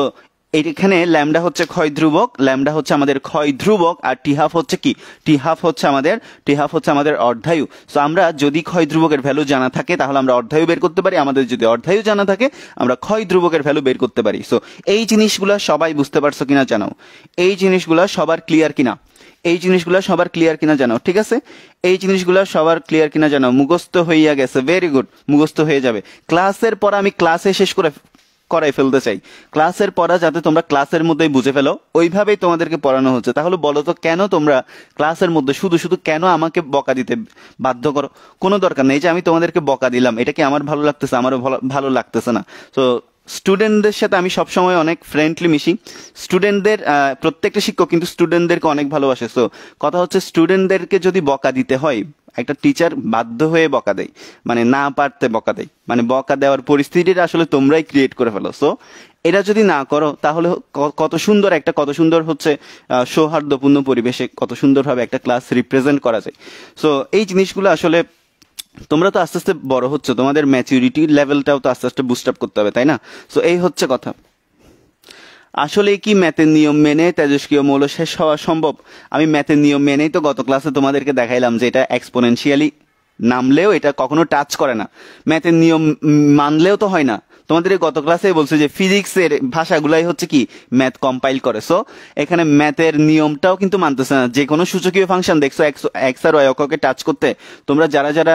এখানে ল্যামডা হচ্ছে ক্ষয় ধ্রুবক ল্যামডা হচ্ছে আমাদের ক্ষয় ধ্রুবক আর টি হাফ হচ্ছে কি টি হাফ হচ্ছে আমাদের টি হাফ হচ্ছে আমাদের অর্ধায়ু সো আমরা যদি ক্ষয় ধ্রুবকের ভ্যালু জানা থাকে তাহলে আমরা অর্ধায়ু বের করতে পারি আমাদের যদি অর্ধায়ু জানা থাকে আমরা ক্ষয় ধ্রুবকের ভ্যালু বের করতে পারি সো এই জিনিসগুলো সবাই বুঝতে পারছো কিনা জানাও এই জিনিসগুলো সবার ক্লিয়ার কিনা এই জিনিসগুলো সবার ক্লিয়ার কিনা জানাও ঠিক আছে এই জিনিসগুলো সবার ক্লিয়ার কিনা জানাও মুখস্থ হইয়া গেছে ভেরি গুড মুখস্থ হয়ে যাবে ক্লাসের পর আমি ক্লাসে শেষ করে করাই ফেলতে চাই ক্লাসের পড়া যাতে তোমরা ক্লাসের মধ্যেই বুঝে ফেলো ওইভাবেই তোমাদেরকে পড়ানো হচ্ছে তাহলে বলো তো কেন তোমরা ক্লাসের মধ্যে শুধু শুধু কেন আমাকে বকা দিতে বাধ্য করো কোনো দরকার নেই যে আমি তোমাদেরকে বকা দিলাম এটা কি আমার ভালো লাগতেছে আমারও ভালো লাগতেছে না তো স্টুডেন্টদের সাথে আমি সবসময় অনেক ফ্রেন্ডলি মিশি স্টুডেন্টদের প্রত্যেকটা শিক্ষক কিন্তু স্টুডেন্টদেরকে অনেক ভালোবাসে তো কথা হচ্ছে স্টুডেন্টদেরকে যদি বকা দিতে হয় একটা টিচার বাধ্য হয়ে বকা দেয় মানে না পারতে বকা দেয় মানে বকা দেওয়ার পরিস্থিতিটা আসলে তোমরাই ক্রিয়েট করে ফেলো সো এটা যদি না করো তাহলে কত সুন্দর একটা কত সুন্দর হচ্ছে সৌহার্দ্যপূর্ণ পরিবেশে কত সুন্দরভাবে একটা ক্লাস রিপ্রেজেন্ট করা যায় সো এই জিনিসগুলো আসলে তোমরা তো আস্তে আস্তে বড় হচ্ছে তোমাদের ম্যাচিউরিটি লেভেলটাও তো আস্তে আস্তে বুস্ট আপ করতে হবে তাই না সো এই হচ্ছে কথা আসলে কি ম্যাথের নিয়ম মেনে তেজস্ক্রিয় মৌল শেষ হওয়া সম্ভব আমি ম্যাথের নিয়ম মেনেই তো গত ক্লাসে তোমাদেরকে দেখাইলাম যে এটা এক্সপোনেনশিয়ালি নামলেও এটা কখনো টাচ করে না ম্যাথের নিয়ম মানলেও তো হয় না তোমাদের গত ক্লাসে বলছে যে ফিজিক্সের ভাষাগুলাই হচ্ছে কি ম্যাথ কম্পাইল করে সো এখানে ম্যাথের নিয়মটাও কিন্তু মানতেছে না যে কোনো সূচকীয় ফাংশন দেখছো এক্স আর ওয়াই অক্ষকে টাচ করতে তোমরা যারা যারা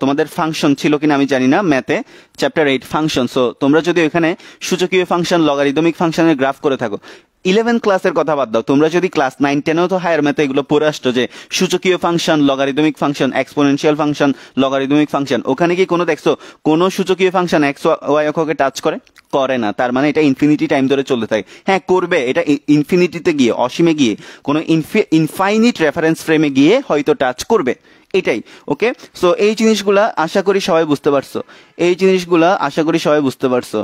তোমাদের ফাংশন ছিল কিনা আমি জানি না ম্যাথে চ্যাপ্টার এইট ফাংশন সো তোমরা যদি ওখানে সূচকীয় ফাংশন লগারিদমিক ফাংশনের গ্রাফ করে থাকো ইলেভেন ক্লাসের কথা বাদ দাও তোমরা যদি ক্লাস নাইন টেনেও তো হায়ার ম্যাথে এগুলো পড়ে আসছো যে সূচকীয় function logarithmic function exponential function logarithmic function ওখানে কি কোনো দেখছো কোনো সূচকীয় ফাংশন এক্স ওয়াই অক্ষকে টাচ করে করে না তার মানে এটা ইনফিনিটি টাইম ধরে চলতে থাকে হ্যাঁ করবে এটা ইনফিনিটিতে গিয়ে অসীমে গিয়ে কোনো ইনফাইনিট রেফারেন্স ফ্রেমে গিয়ে হয়তো টাচ করবে এটাই ওকে সো এই জিনিসগুলা আশা করি সবাই বুঝতে পারছো এই জিনিসগুলা আশা করি সবাই বুঝতে পারছো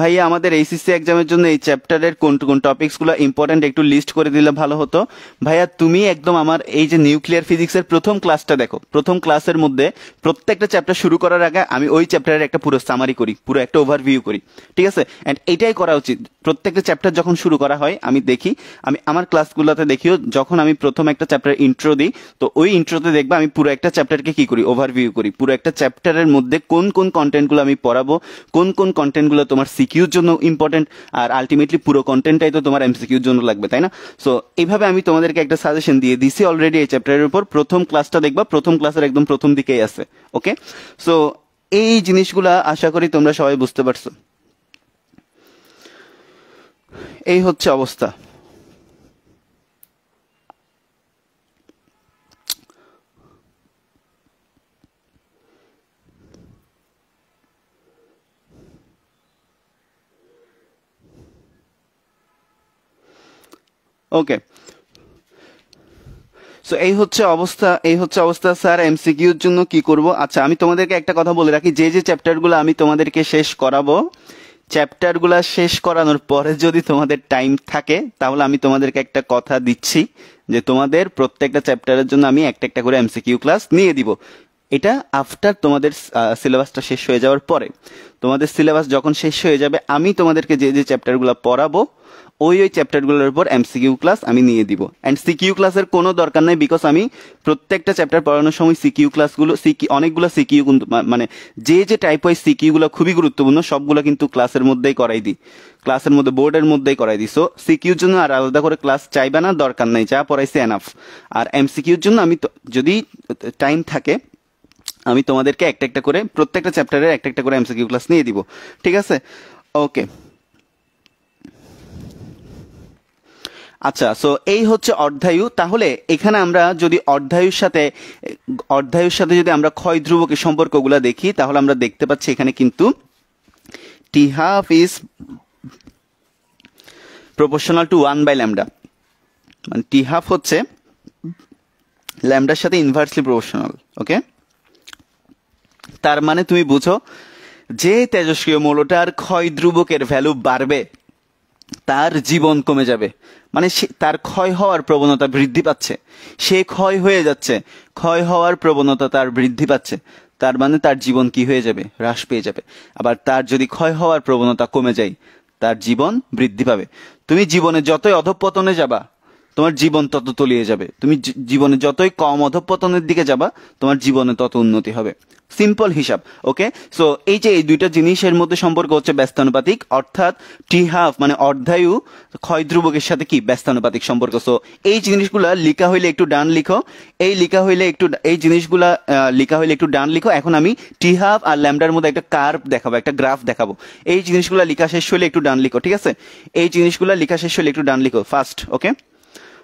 ভাইয়া আমাদের এইসিসি এক্সামের জন্য এই চ্যাপ্টারের কোন কোন টপিকসগুলো ইম্পর্টেন্ট একটু লিস্ট করে দিলে ভালো হতো ভাইয়া তুমি একদম আমার এই যে নিউক্লিয়ার ফিজিক্সের প্রথম ক্লাসটা দেখো প্রথম ক্লাসের মধ্যে প্রত্যেকটা চ্যাপ্টার শুরু করার আগে আমি ওই চ্যাপ্টারের একটা পুরো সামারি করি পুরো একটা ওভারভিউ করি ঠিক আছে অ্যান্ড এটাই করা উচিত প্রত্যেকটা চ্যাপ্টার যখন শুরু করা হয় আমি দেখি আমি আমার ক্লাসগুলোতে দেখিও যখন আমি প্রথম একটা চ্যাপ্টার ইন্ট্রো দিই তো ওই ইন্ট্রোতে দেখবা আমি পুরো একটা চ্যাপ্টারকে কি করি ওভারভিউ করি পুরো একটা চ্যাপ্টারের মধ্যে কোন কোন কন্টেন্টগুলো আমি পড়াবো কোন কোন কন্টেন্টগুলো তোমার সিকিউর জন্য ইম্পর্টেন্ট আর আলটিমেটলি পুরো কন্টেন্টটাই তো তোমার এমসিকিউর জন্য লাগবে তাই না সো এইভাবে আমি তোমাদেরকে একটা সাজেশন দিয়ে দিছি অলরেডি এই চ্যাপ্টারের উপর প্রথম ক্লাসটা দেখবা প্রথম ক্লাসের একদম প্রথম দিকেই আছে ওকে সো এই জিনিসগুলা আশা করি তোমরা সবাই বুঝতে পারছো এই হচ্ছে অবস্থা ওকে সো এই হচ্ছে অবস্থা এই হচ্ছে অবস্থা স্যার এমসিকিউর জন্য কি করব আচ্ছা আমি তোমাদেরকে একটা কথা বলে রাখি যে যে চ্যাপ্টারগুলো আমি তোমাদেরকে শেষ করাবো চ্যাপ্টারগুলো শেষ করানোর পরে যদি তোমাদের টাইম থাকে তাহলে আমি তোমাদেরকে একটা কথা দিচ্ছি যে তোমাদের প্রত্যেকটা চ্যাপ্টারের জন্য আমি একটা একটা করে এমসিকিউ ক্লাস নিয়ে দিব এটা আফটার তোমাদের সিলেবাসটা শেষ হয়ে যাওয়ার পরে তোমাদের সিলেবাস যখন শেষ হয়ে যাবে আমি তোমাদেরকে যে যে চ্যাপ্টারগুলো পড়াবো ওই ওই চ্যাপ্টারগুলোর উপর এমসিকিউ ক্লাস আমি নিয়ে দিব অ্যান্ড সিকিউ ক্লাসের কোনো দরকার নাই বিকজ আমি প্রত্যেকটা চ্যাপ্টার পড়ানোর সময় সিকিউ ক্লাসগুলো সিকি অনেকগুলো সিকিউ কিন্তু মানে যে যে টাইপ ওয়াইজ সিকিউগুলো খুবই গুরুত্বপূর্ণ সবগুলো কিন্তু ক্লাসের মধ্যেই করাই দিই ক্লাসের মধ্যে বোর্ডের মধ্যেই করাই দিই সো সিকিউর জন্য আর আলাদা করে ক্লাস চাইবে না দরকার নেই যা পড়াইছে এনাফ আর এমসিকিউর জন্য আমি যদি টাইম থাকে আমি তোমাদেরকে একটা একটা করে প্রত্যেকটা চ্যাপ্টারের একটা একটা করে এমসিকিউ ক্লাস নিয়ে দিব ঠিক আছে ওকে আচ্ছা সো এই হচ্ছে অর্ধায়ু তাহলে এখানে আমরা যদি অর্ধায়ুর সাথে অর্ধায়ুর সাথে যদি আমরা ক্ষয় ধ্রুবকের সম্পর্কগুলো দেখি তাহলে আমরা দেখতে পাচ্ছি এখানে কিন্তু t half is proportional to one by lambda মানে টি হাফ হচ্ছে ল্যামডার সাথে ইনভার্সলি প্রপোর্শনাল ওকে তার মানে তুমি বুঝো যে তেজস্ক্রিয় মৌলটার ক্ষয় ধ্রুবকের ভ্যালু বাড়বে তার জীবন কমে যাবে মানে তার ক্ষয় হওয়ার প্রবণতা বৃদ্ধি পাচ্ছে সে ক্ষয় হয়ে যাচ্ছে ক্ষয় হওয়ার প্রবণতা তার বৃদ্ধি পাচ্ছে তার মানে তার জীবন কি হয়ে যাবে হ্রাস পেয়ে যাবে আবার তার যদি ক্ষয় হওয়ার প্রবণতা কমে যায় তার জীবন বৃদ্ধি পাবে তুমি জীবনে যতই অধঃপতনে যাবা তোমার জীবন তত তলিয়ে যাবে তুমি জীবনে যতই কম অধঃপতনের দিকে যাবা তোমার জীবনে তত উন্নতি হবে সিম্পল হিসাব ওকে সো এই যে এই দুইটা জিনিসের মধ্যে সম্পর্ক হচ্ছে ব্যস্তানুপাতিক অর্থাৎ টি হাফ মানে অর্ধায়ু ক্ষয় ধ্রুবকের সাথে কি ব্যস্তানুপাতিক সম্পর্ক সো এই জিনিসগুলা লিখা হইলে একটু ডান লিখো এই লিখা হইলে একটু এই জিনিসগুলা লিখা হইলে একটু ডান লিখো এখন আমি টি হাফ আর ল্যামডার মধ্যে একটা কার্ভ দেখাবো একটা গ্রাফ দেখাবো এই জিনিসগুলা লিখা শেষ হইলে একটু ডান লিখো ঠিক আছে এই জিনিসগুলা লিখা শেষ হইলে একটু ডান লিখো ফার্স্ট ওকে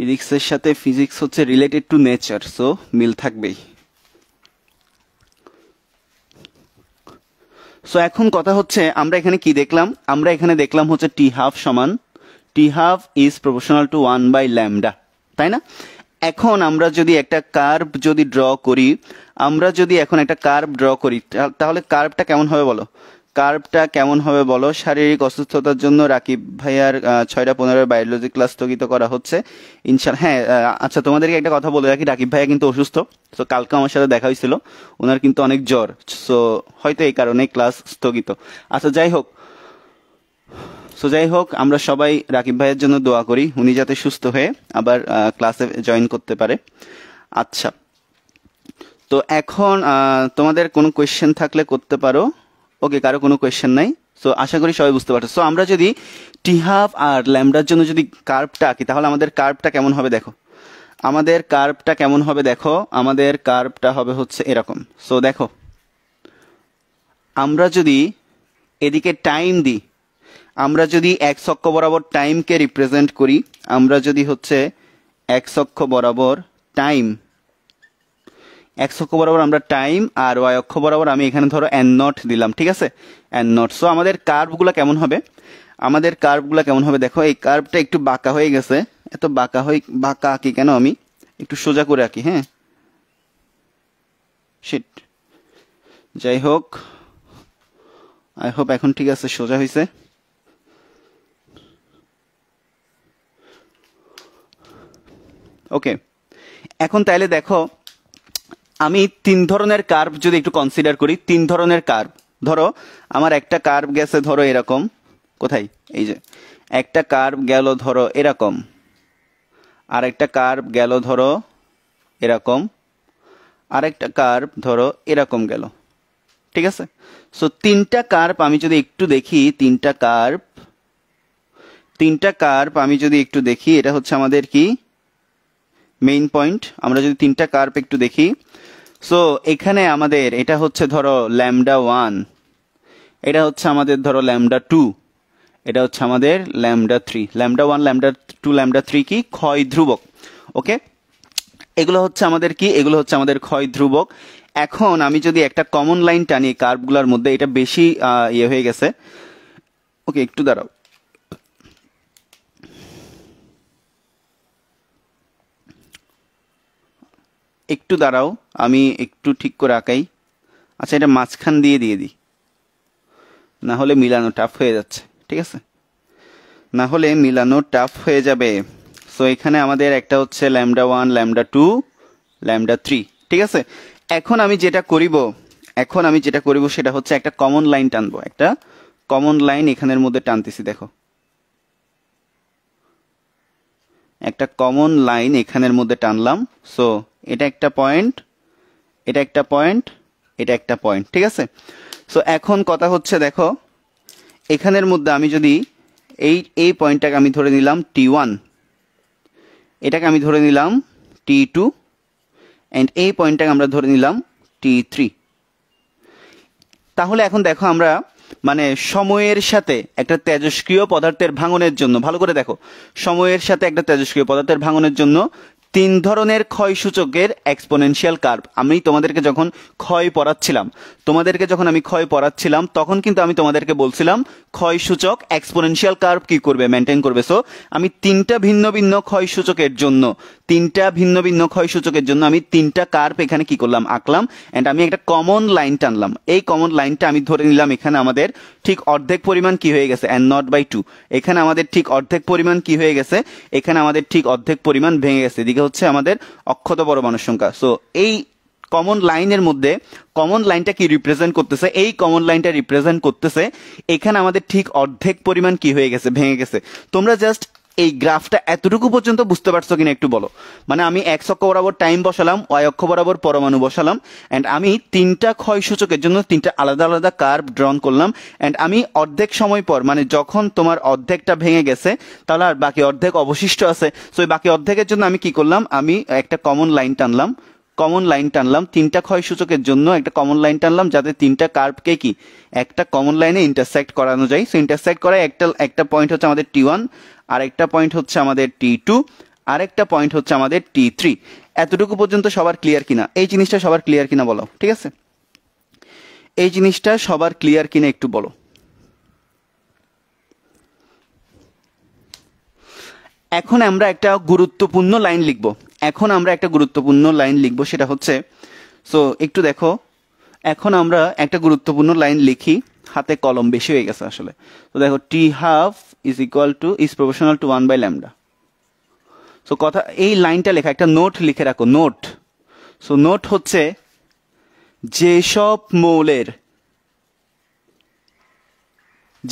ফিজিক্সের সাথে ফিজিক্স হচ্ছে রিলেটেড টু নেচার সো মিল থাকবেই সো এখন কথা হচ্ছে আমরা এখানে কি দেখলাম আমরা এখানে দেখলাম হচ্ছে টি হাফ সমান t half is proportional to one by lambda তাই না এখন আমরা যদি একটা কার্ভ যদি ড্র করি আমরা যদি এখন একটা কার্ভ ড্র করি তাহলে কার্ভটা কেমন হবে বলো কার্ভটা কেমন হবে বলো শারীরিক অসুস্থতার জন্য রাকিব ভাইয়ার ছয়টা পনেরো বায়োলজি ক্লাস স্থগিত করা হচ্ছে ইনশাল হ্যাঁ আচ্ছা তোমাদেরকে একটা কথা বলে রাখি রাকিব ভাইয়া কিন্তু অসুস্থ তো কালকে আমার সাথে দেখা হয়েছিল ওনার কিন্তু অনেক জ্বর সো হয়তো এই কারণে ক্লাস স্থগিত আচ্ছা যাই হোক সো যাই হোক আমরা সবাই রাকিব ভাইয়ের জন্য দোয়া করি উনি যাতে সুস্থ হয়ে আবার ক্লাসে জয়েন করতে পারে আচ্ছা তো এখন তোমাদের কোনো কোয়েশ্চেন থাকলে করতে পারো ওকে কারো কোনো কোয়েশ্চেন নাই সো আশা করি সবাই বুঝতে পারছো সো আমরা যদি টি হাফ আর ল্যামডার জন্য যদি কার্ভটা আঁকি তাহলে আমাদের কার্ভটা কেমন হবে দেখো আমাদের কার্ভটা কেমন হবে দেখো আমাদের কার্ভটা হবে হচ্ছে এরকম সো দেখো আমরা যদি এদিকে টাইম দিই আমরা যদি এক অক্ষ বরাবর টাইমকে রিপ্রেজেন্ট করি আমরা যদি হচ্ছে এক অক্ষ বরাবর টাইম এক্স অক্ষ বরাবর আমরা টাইম আর ওয়াই অক্ষ বরাবর আমি এখানে ধরো অ্যান নট দিলাম ঠিক আছে অ্যান নট সো আমাদের কার্ভগুলো কেমন হবে আমাদের কার্ভগুলো কেমন হবে দেখো এই কার্ভটা একটু বাঁকা হয়ে গেছে এত বাঁকা হয়ে বাঁকা আঁকি কেন আমি একটু সোজা করে আঁকি হ্যাঁ শিট যাই হোক আই হোপ এখন ঠিক আছে সোজা হয়েছে ওকে এখন তাইলে দেখো আমি তিন ধরনের কার্ভ যদি একটু কনসিডার করি তিন ধরনের কার্ভ ধরো আমার একটা কার্ভ গেছে ধরো এরকম কোথায় এই যে একটা কার্ভ গেল ধরো এরকম আর একটা কার্ভ গেল ধরো এরকম আর একটা কার্ভ ধরো এরকম গেল ঠিক আছে সো তিনটা কার্ভ আমি যদি একটু দেখি তিনটা কার্ভ তিনটা কার্প আমি যদি একটু দেখি এটা হচ্ছে আমাদের কি মেইন পয়েন্ট আমরা যদি তিনটা কার্প একটু দেখি সো এখানে আমাদের এটা হচ্ছে ধরো ল্যামডা ওয়ান এটা হচ্ছে আমাদের ধরো ল্যামডা টু এটা হচ্ছে আমাদের lambda three lambda one lambda two lambda three কি ক্ষয় ধ্রুবক ওকে এগুলো হচ্ছে আমাদের কি এগুলো হচ্ছে আমাদের ক্ষয় ধ্রুবক এখন আমি যদি একটা কমন লাইন টানি কার্ভগুলোর মধ্যে এটা বেশি ইয়ে হয়ে গেছে ওকে একটু দাঁড়াও একটু দাঁড়াও আমি একটু ঠিক করে আঁকাই আচ্ছা এটা মাঝখান দিয়ে দিয়ে দিই না হলে মিলানো টাফ হয়ে যাচ্ছে ঠিক আছে না হলে মিলানো টাফ হয়ে যাবে সো এখানে আমাদের একটা হচ্ছে lambda one lambda two lambda three ঠিক আছে এখন আমি যেটা করিব এখন আমি যেটা করিব সেটা হচ্ছে একটা কমন লাইন টানবো একটা কমন লাইন এখানের মধ্যে টানতেছি দেখো একটা কমন লাইন এখানের মধ্যে টানলাম সো এটা একটা পয়েন্ট এটা একটা পয়েন্ট এটা একটা পয়েন্ট ঠিক আছে সো এখন কথা হচ্ছে দেখো এখানের মধ্যে আমি যদি এই এই পয়েন্টটাকে আমি ধরে নিলাম টি ওয়ান এটাকে আমি ধরে নিলাম টি টু অ্যান্ড এই পয়েন্টটাকে আমরা ধরে নিলাম টি থ্রি তাহলে এখন দেখো আমরা মানে সময়ের সাথে একটা তেজস্ক্রিয় পদার্থের ভাঙনের জন্য ভালো করে দেখো সময়ের সাথে একটা তেজস্ক্রিয় পদার্থের ভাঙনের জন্য তিন ধরনের ক্ষয় সূচকের এক্সপোনেনশিয়াল কার্ভ আমি তোমাদেরকে যখন ক্ষয় পড়াচ্ছিলাম তোমাদেরকে যখন আমি ক্ষয় পড়াচ্ছিলাম তখন কিন্তু আমি তোমাদেরকে বলছিলাম ক্ষয় সূচক এক্সপোনেনশিয়াল কার্ভ কি করবে মেনটেন করবে সো আমি তিনটা ভিন্ন ভিন্ন ক্ষয় সূচকের জন্য তিনটা ভিন্ন ভিন্ন ক্ষয় সূচকের জন্য আমি তিনটা কার্ভ এখানে কি করলাম আঁকলাম অ্যান্ড আমি একটা কমন লাইন টানলাম এই কমন লাইনটা আমি ধরে নিলাম এখানে আমাদের ঠিক অর্ধেক পরিমাণ কি হয়ে গেছে অ্যান্ড নট বাই টু এখানে আমাদের ঠিক অর্ধেক পরিমাণ কি হয়ে গেছে এখানে আমাদের ঠিক অর্ধেক পরিমাণ ভেঙে গেছে এদিকে এদিকে হচ্ছে আমাদের অক্ষত পরমাণুর সংখ্যা সো এই কমন লাইনের মধ্যে কমন লাইনটা কি রিপ্রেজেন্ট করতেছে এই কমন লাইনটা রিপ্রেজেন্ট করতেছে এখানে আমাদের ঠিক অর্ধেক পরিমাণ কি হয়ে গেছে ভেঙে গেছে তোমরা জাস্ট এই গ্রাফটা এতটুকু পর্যন্ত বুঝতে পারছো কিনা একটু বলো মানে আমি এক অক্ষ বরাবর টাইম বসালাম ওয়াই অক্ষ বরাবর পরমাণু বসালাম অ্যান্ড আমি তিনটা ক্ষয় সূচকের জন্য তিনটা আলাদা আলাদা কার্ভ ড্রন করলাম অ্যান্ড আমি অর্ধেক সময় পর মানে যখন তোমার অর্ধেকটা ভেঙে গেছে তাহলে আর বাকি অর্ধেক অবশিষ্ট আছে সো বাকি অর্ধেকের জন্য আমি কি করলাম আমি একটা কমন লাইন টানলাম কমন লাইন টানলাম তিনটা ক্ষয় সূচকের জন্য একটা কমন লাইন টানলাম যাতে তিনটা কার্ভকে কি একটা কমন লাইনে ইন্টারসেক্ট করানো যায় সো ইন্টারসেক্ট করায় একটা একটা পয়েন্ট হচ্ছে আমাদের টি ওয়ান আর একটা পয়েন্ট হচ্ছে আমাদের টি টু আরেকটা পয়েন্ট হচ্ছে আমাদের টি থ্রি এতটুকু পর্যন্ত সবার ক্লিয়ার কিনা এই জিনিসটা সবার ক্লিয়ার কিনা বলো ঠিক আছে এই জিনিসটা সবার ক্লিয়ার কিনা একটু বলো এখন আমরা একটা গুরুত্বপূর্ণ লাইন লিখবো এখন আমরা একটা গুরুত্বপূর্ণ লাইন লিখব সেটা হচ্ছে সো একটু দেখো এখন আমরা একটা গুরুত্বপূর্ণ লাইন লিখি হাতে কলম বেশি হয়ে গেছে আসলে তো দেখো t half is equal to is proportional to one by lambda so কথা এই লাইনটা লেখা একটা নোট লিখে রাখো নোট সো নোট হচ্ছে যেসব মৌলের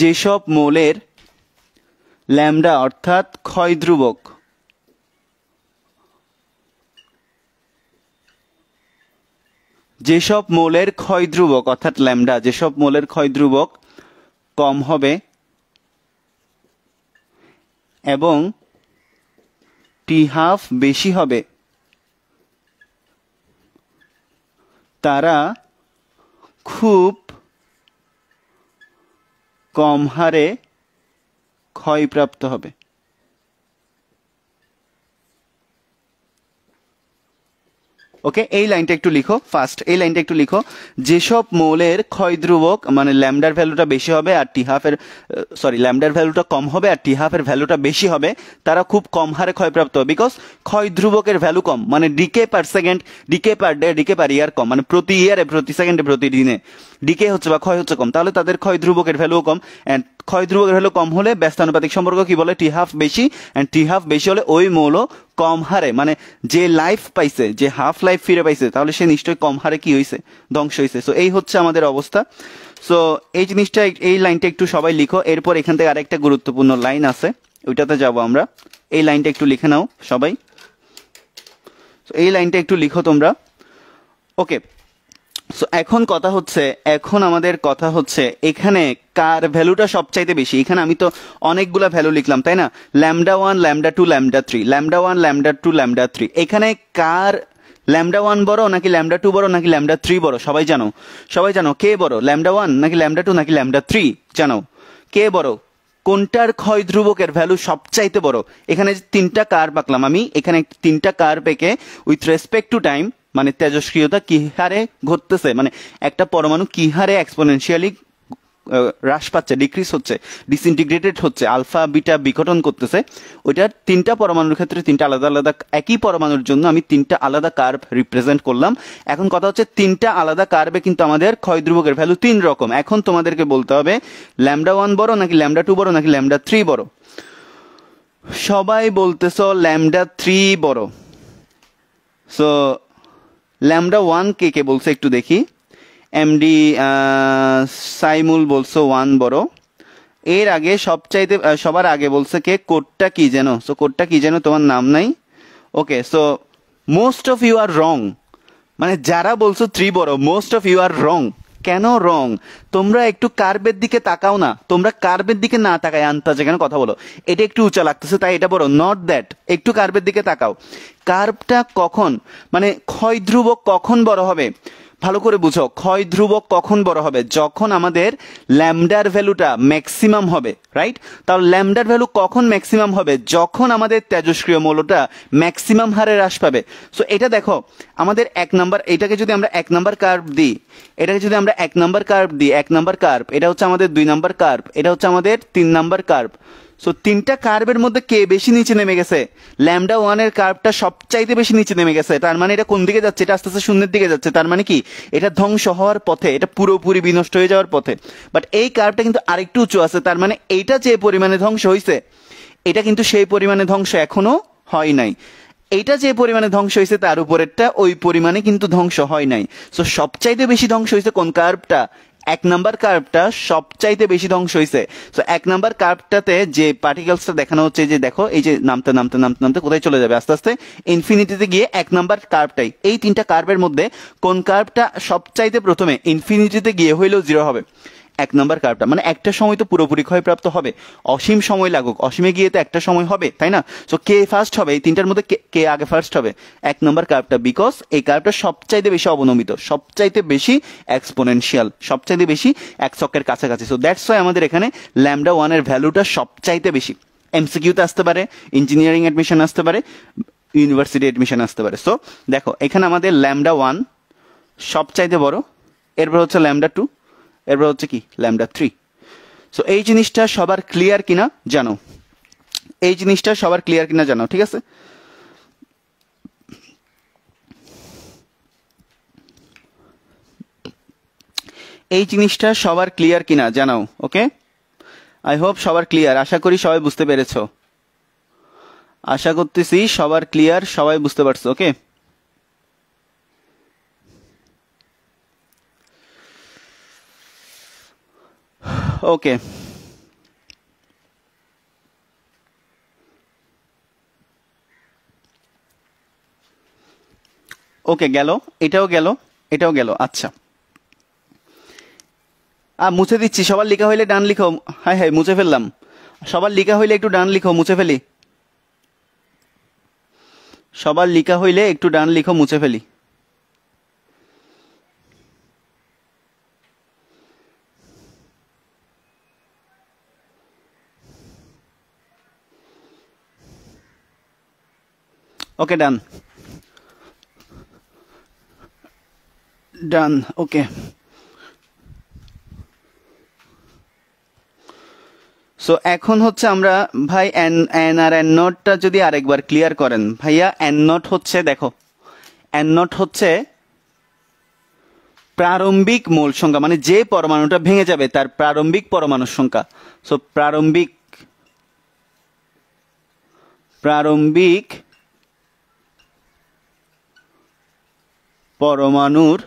যেসব মৌলের ল্যামডা অর্থাৎ ক্ষয় ধ্রুবক যেসব মোলের ক্ষয় ধ্রুবক অর্থাৎ ল্যামডা যেসব মোলের ক্ষয় ধ্রুবক কম হবে এবং টি হাফ বেশি হবে তারা খুব কম হারে ক্ষয়প্রাপ্ত হবে ওকে এই লাইনটা একটু লিখো ফার্স্ট এই লাইনটা একটু লিখো যেসব মৌলের ক্ষয় ধ্রুবক মানে ল্যামডার ভ্যালুটা বেশি হবে আর টি হাফের সরি ল্যামডার ভ্যালুটা কম হবে আর টি হাফের ভ্যালুটা বেশি হবে তারা খুব কম হারে ক্ষয়প্রাপ্ত হবে বিকজ ক্ষয় ধ্রুবকের ভ্যালু কম মানে decay per second decay per day decay per year কম মানে প্রতি ইয়ারে প্রতি সেকেন্ডে প্রতি দিনে ডিকে হচ্ছে বা ক্ষয় হচ্ছে কম তাহলে তাদের ক্ষয় ধ্রুবকের ভ্যালুও কম অ্যান্ড ক্ষয় ধ্রুবকের ভ্যালু কম হলে ব্যস্তানুপাতিক সম্পর্ক কি বলে টি হাফ বেশি অ্যান্ড টি হাফ বেশি হলে ওই মৌল কম হারে মানে যে লাইফ পাইছে যে হাফ লাইফ ফিরে পাইছে তাহলে সে নিশ্চয়ই কম হারে কি হয়েছে ধ্বংস হয়েছে সো এই হচ্ছে আমাদের অবস্থা সো এই জিনিসটা এই লাইনটা একটু সবাই লিখো এরপর এখান থেকে আরেকটা গুরুত্বপূর্ণ লাইন আছে ওইটাতে যাব আমরা এই লাইনটা একটু লিখে নাও সবাই এই লাইনটা একটু লিখো তোমরা ওকে সো এখন কথা হচ্ছে এখন আমাদের কথা হচ্ছে এখানে কার ভ্যালুটা সবচাইতে বেশি এখানে আমি তো অনেকগুলা ভ্যালু লিখলাম তাই না lambda one lambda two lambda three lambda one lambda two lambda three এখানে কার ল্যামডা ওয়ান বড় নাকি ল্যামডা টু বড় নাকি ল্যামডা থ্রি বড় সবাই জানো সবাই জানো কে বড় ল্যামডা ওয়ান নাকি ল্যামডা টু নাকি ল্যামডা থ্রি জানো কে বড় কোনটার ক্ষয় ধ্রুবকের ভ্যালু সবচাইতে বড় এখানে তিনটা কার পাকলাম আমি এখানে তিনটা কার পেকে উইথ রেসপেক্ট টু টাইম মানে তেজস্ক্রিয়তা কি হারে ঘটতেছে মানে একটা পরমাণু কি হারে এক্সপোনেনশিয়ালি হ্রাস পাচ্ছে ডিক্রিজ হচ্ছে ডিসইন্টিগ্রেটেড হচ্ছে আলফা বিটা বিঘটন করতেছে ওইটার তিনটা পরমাণুর ক্ষেত্রে তিনটা আলাদা আলাদা একই পরমাণুর জন্য আমি তিনটা আলাদা কার্ভ রিপ্রেজেন্ট করলাম এখন কথা হচ্ছে তিনটা আলাদা কার্ভে কিন্তু আমাদের ক্ষয় ধ্রুবকের ভ্যালু তিন রকম এখন তোমাদেরকে বলতে হবে ল্যামডা ওয়ান বড় নাকি ল্যামডা টু বড় নাকি ল্যামডা থ্রি বড় সবাই বলতেছ ল্যামডা থ্রি বড় সো ল্যামডা ওয়ান কে কে বলছে একটু দেখি এমডি সাইমুল বলছো ওয়ান বড় এর আগে সবচাইতে সবার আগে বলছে কে কোডটা কি যেন সো কোডটা কি যেন তোমার নাম নাই okay so most of you are wrong মানে যারা বলছো থ্রি বড় most of you are wrong কেন রং তোমরা একটু কার্বের দিকে তাকাও না তোমরা কার্বের দিকে না তাকায় আন্তাজে কেন কথা বলো এটা একটু উঁচা লাগতেছে তাই এটা বলো নট দ্যাট একটু কার্বের দিকে তাকাও কার্বটা কখন মানে ক্ষয় কখন বড় হবে ভালো করে বুঝো ক্ষয় ধ্রুবক কখন বড় হবে যখন আমাদের ল্যামডার ভ্যালুটা ম্যাক্সিমাম হবে রাইট তাহলে ল্যামডার ভ্যালু কখন ম্যাক্সিমাম হবে যখন আমাদের তেজস্ক্রিয় মৌলটা ম্যাক্সিমাম হারে হ্রাস পাবে সো এটা দেখো আমাদের এক নাম্বার এটাকে যদি আমরা এক নাম্বার কার্ভ দিই এটাকে যদি আমরা এক নাম্বার কার্ভ দিই এক নাম্বার কার্ভ এটা হচ্ছে আমাদের দুই নাম্বার কার্ভ এটা হচ্ছে আমাদের তিন নাম্বার কার্ভ সো তিনটা কার্ভের মধ্যে কে বেশি নিচে নেমে গেছে ল্যামডা ওয়ানের কার্ভটা সবচাইতে বেশি নিচে নেমে গেছে তার মানে এটা কোন দিকে যাচ্ছে এটা আস্তে আস্তে শূন্যের দিকে যাচ্ছে তার মানে কি এটা ধ্বংস হওয়ার পথে এটা পুরোপুরি বিনষ্ট হয়ে যাওয়ার পথে বাট এই কার্ভটা কিন্তু আরেকটু উঁচু আছে তার মানে এইটা যে পরিমাণে ধ্বংস হয়েছে এটা কিন্তু সেই পরিমাণে ধ্বংস এখনো হয় নাই এইটা যে পরিমাণে ধ্বংস হয়েছে তার উপরেরটা ওই পরিমাণে কিন্তু ধ্বংস হয় নাই সো সবচাইতে বেশি ধ্বংস হয়েছে কোন কার্ভটা এক নাম্বার কার্ভটা সবচাইতে বেশি ধ্বংস হয়েছে তো এক নাম্বার কার্ভটাতে যে পার্টিকেলসটা দেখানো হচ্ছে যে দেখো এই যে নামতে নামতে নামতে নামতে কোথায় চলে যাবে আস্তে আস্তে ইনফিনিটিতে গিয়ে এক নাম্বার কার্ভটাই এই তিনটা কার্ভের মধ্যে কোন কার্ভটা সবচাইতে প্রথমে ইনফিনিটিতে গিয়ে হইলেও জিরো হবে এক নম্বর কার্ভটা মানে একটা সময় তো পুরোপুরি ক্ষয়প্রাপ্ত হবে অসীম সময় লাগুক অসীমে গিয়ে তো একটা সময় হবে তাই না সো কে ফার্স্ট হবে এই তিনটার মধ্যে কে আগে ফার্স্ট হবে এক নম্বর কার্ভটা বিকজ এই কার্ভটা সবচাইতে বেশি অবনমিত সবচাইতে বেশি এক্সপোনেনশিয়াল সবচাইতে বেশি এক চকের কাছাকাছি সো দ্যাটস ওয়াই আমাদের এখানে ল্যামডা ওয়ানের ভ্যালুটা সবচাইতে বেশি এমসিকিউতে আসতে পারে ইঞ্জিনিয়ারিং অ্যাডমিশন আসতে পারে ইউনিভার্সিটি অ্যাডমিশন আসতে পারে সো দেখো এখানে আমাদের ল্যামডা ওয়ান সবচাইতে বড় এরপর হচ্ছে ল্যামডা টু এরপর হচ্ছে কি ল্যামডা থ্রি সো এই জিনিসটা সবার ক্লিয়ার কিনা জানো এই জিনিসটা সবার ক্লিয়ার কিনা জানো ঠিক আছে এই জিনিসটা সবার ক্লিয়ার কিনা জানাও ওকে আই হোপ সবার ক্লিয়ার আশা করি সবাই বুঝতে পেরেছ আশা করতেছি সবার ক্লিয়ার সবাই বুঝতে পারছো ওকে okay ওকে গেল এটাও গেল এটাও গেল আচ্ছা আর মুছে দিচ্ছি সবার লিখা হইলে ডান লিখো হ্যাঁ হ্যাঁ মুছে ফেললাম সবার লিখা হইলে একটু ডান লিখো মুছে ফেলি সবার লিখা হইলে একটু ডান লিখো মুছে ফেলি ওকে ডান ডান ওকে সো এখন হচ্ছে আমরা ভাই এন এন আর এন নটটা যদি আরেকবার ক্লিয়ার করেন ভাইয়া এন নট হচ্ছে দেখো এন নট হচ্ছে প্রারম্ভিক মূল সংখ্যা মানে যে পরমাণুটা ভেঙে যাবে তার প্রারম্ভিক পরমাণুর সংখ্যা সো প্রারম্ভিক প্রারম্ভিক পরমাণুর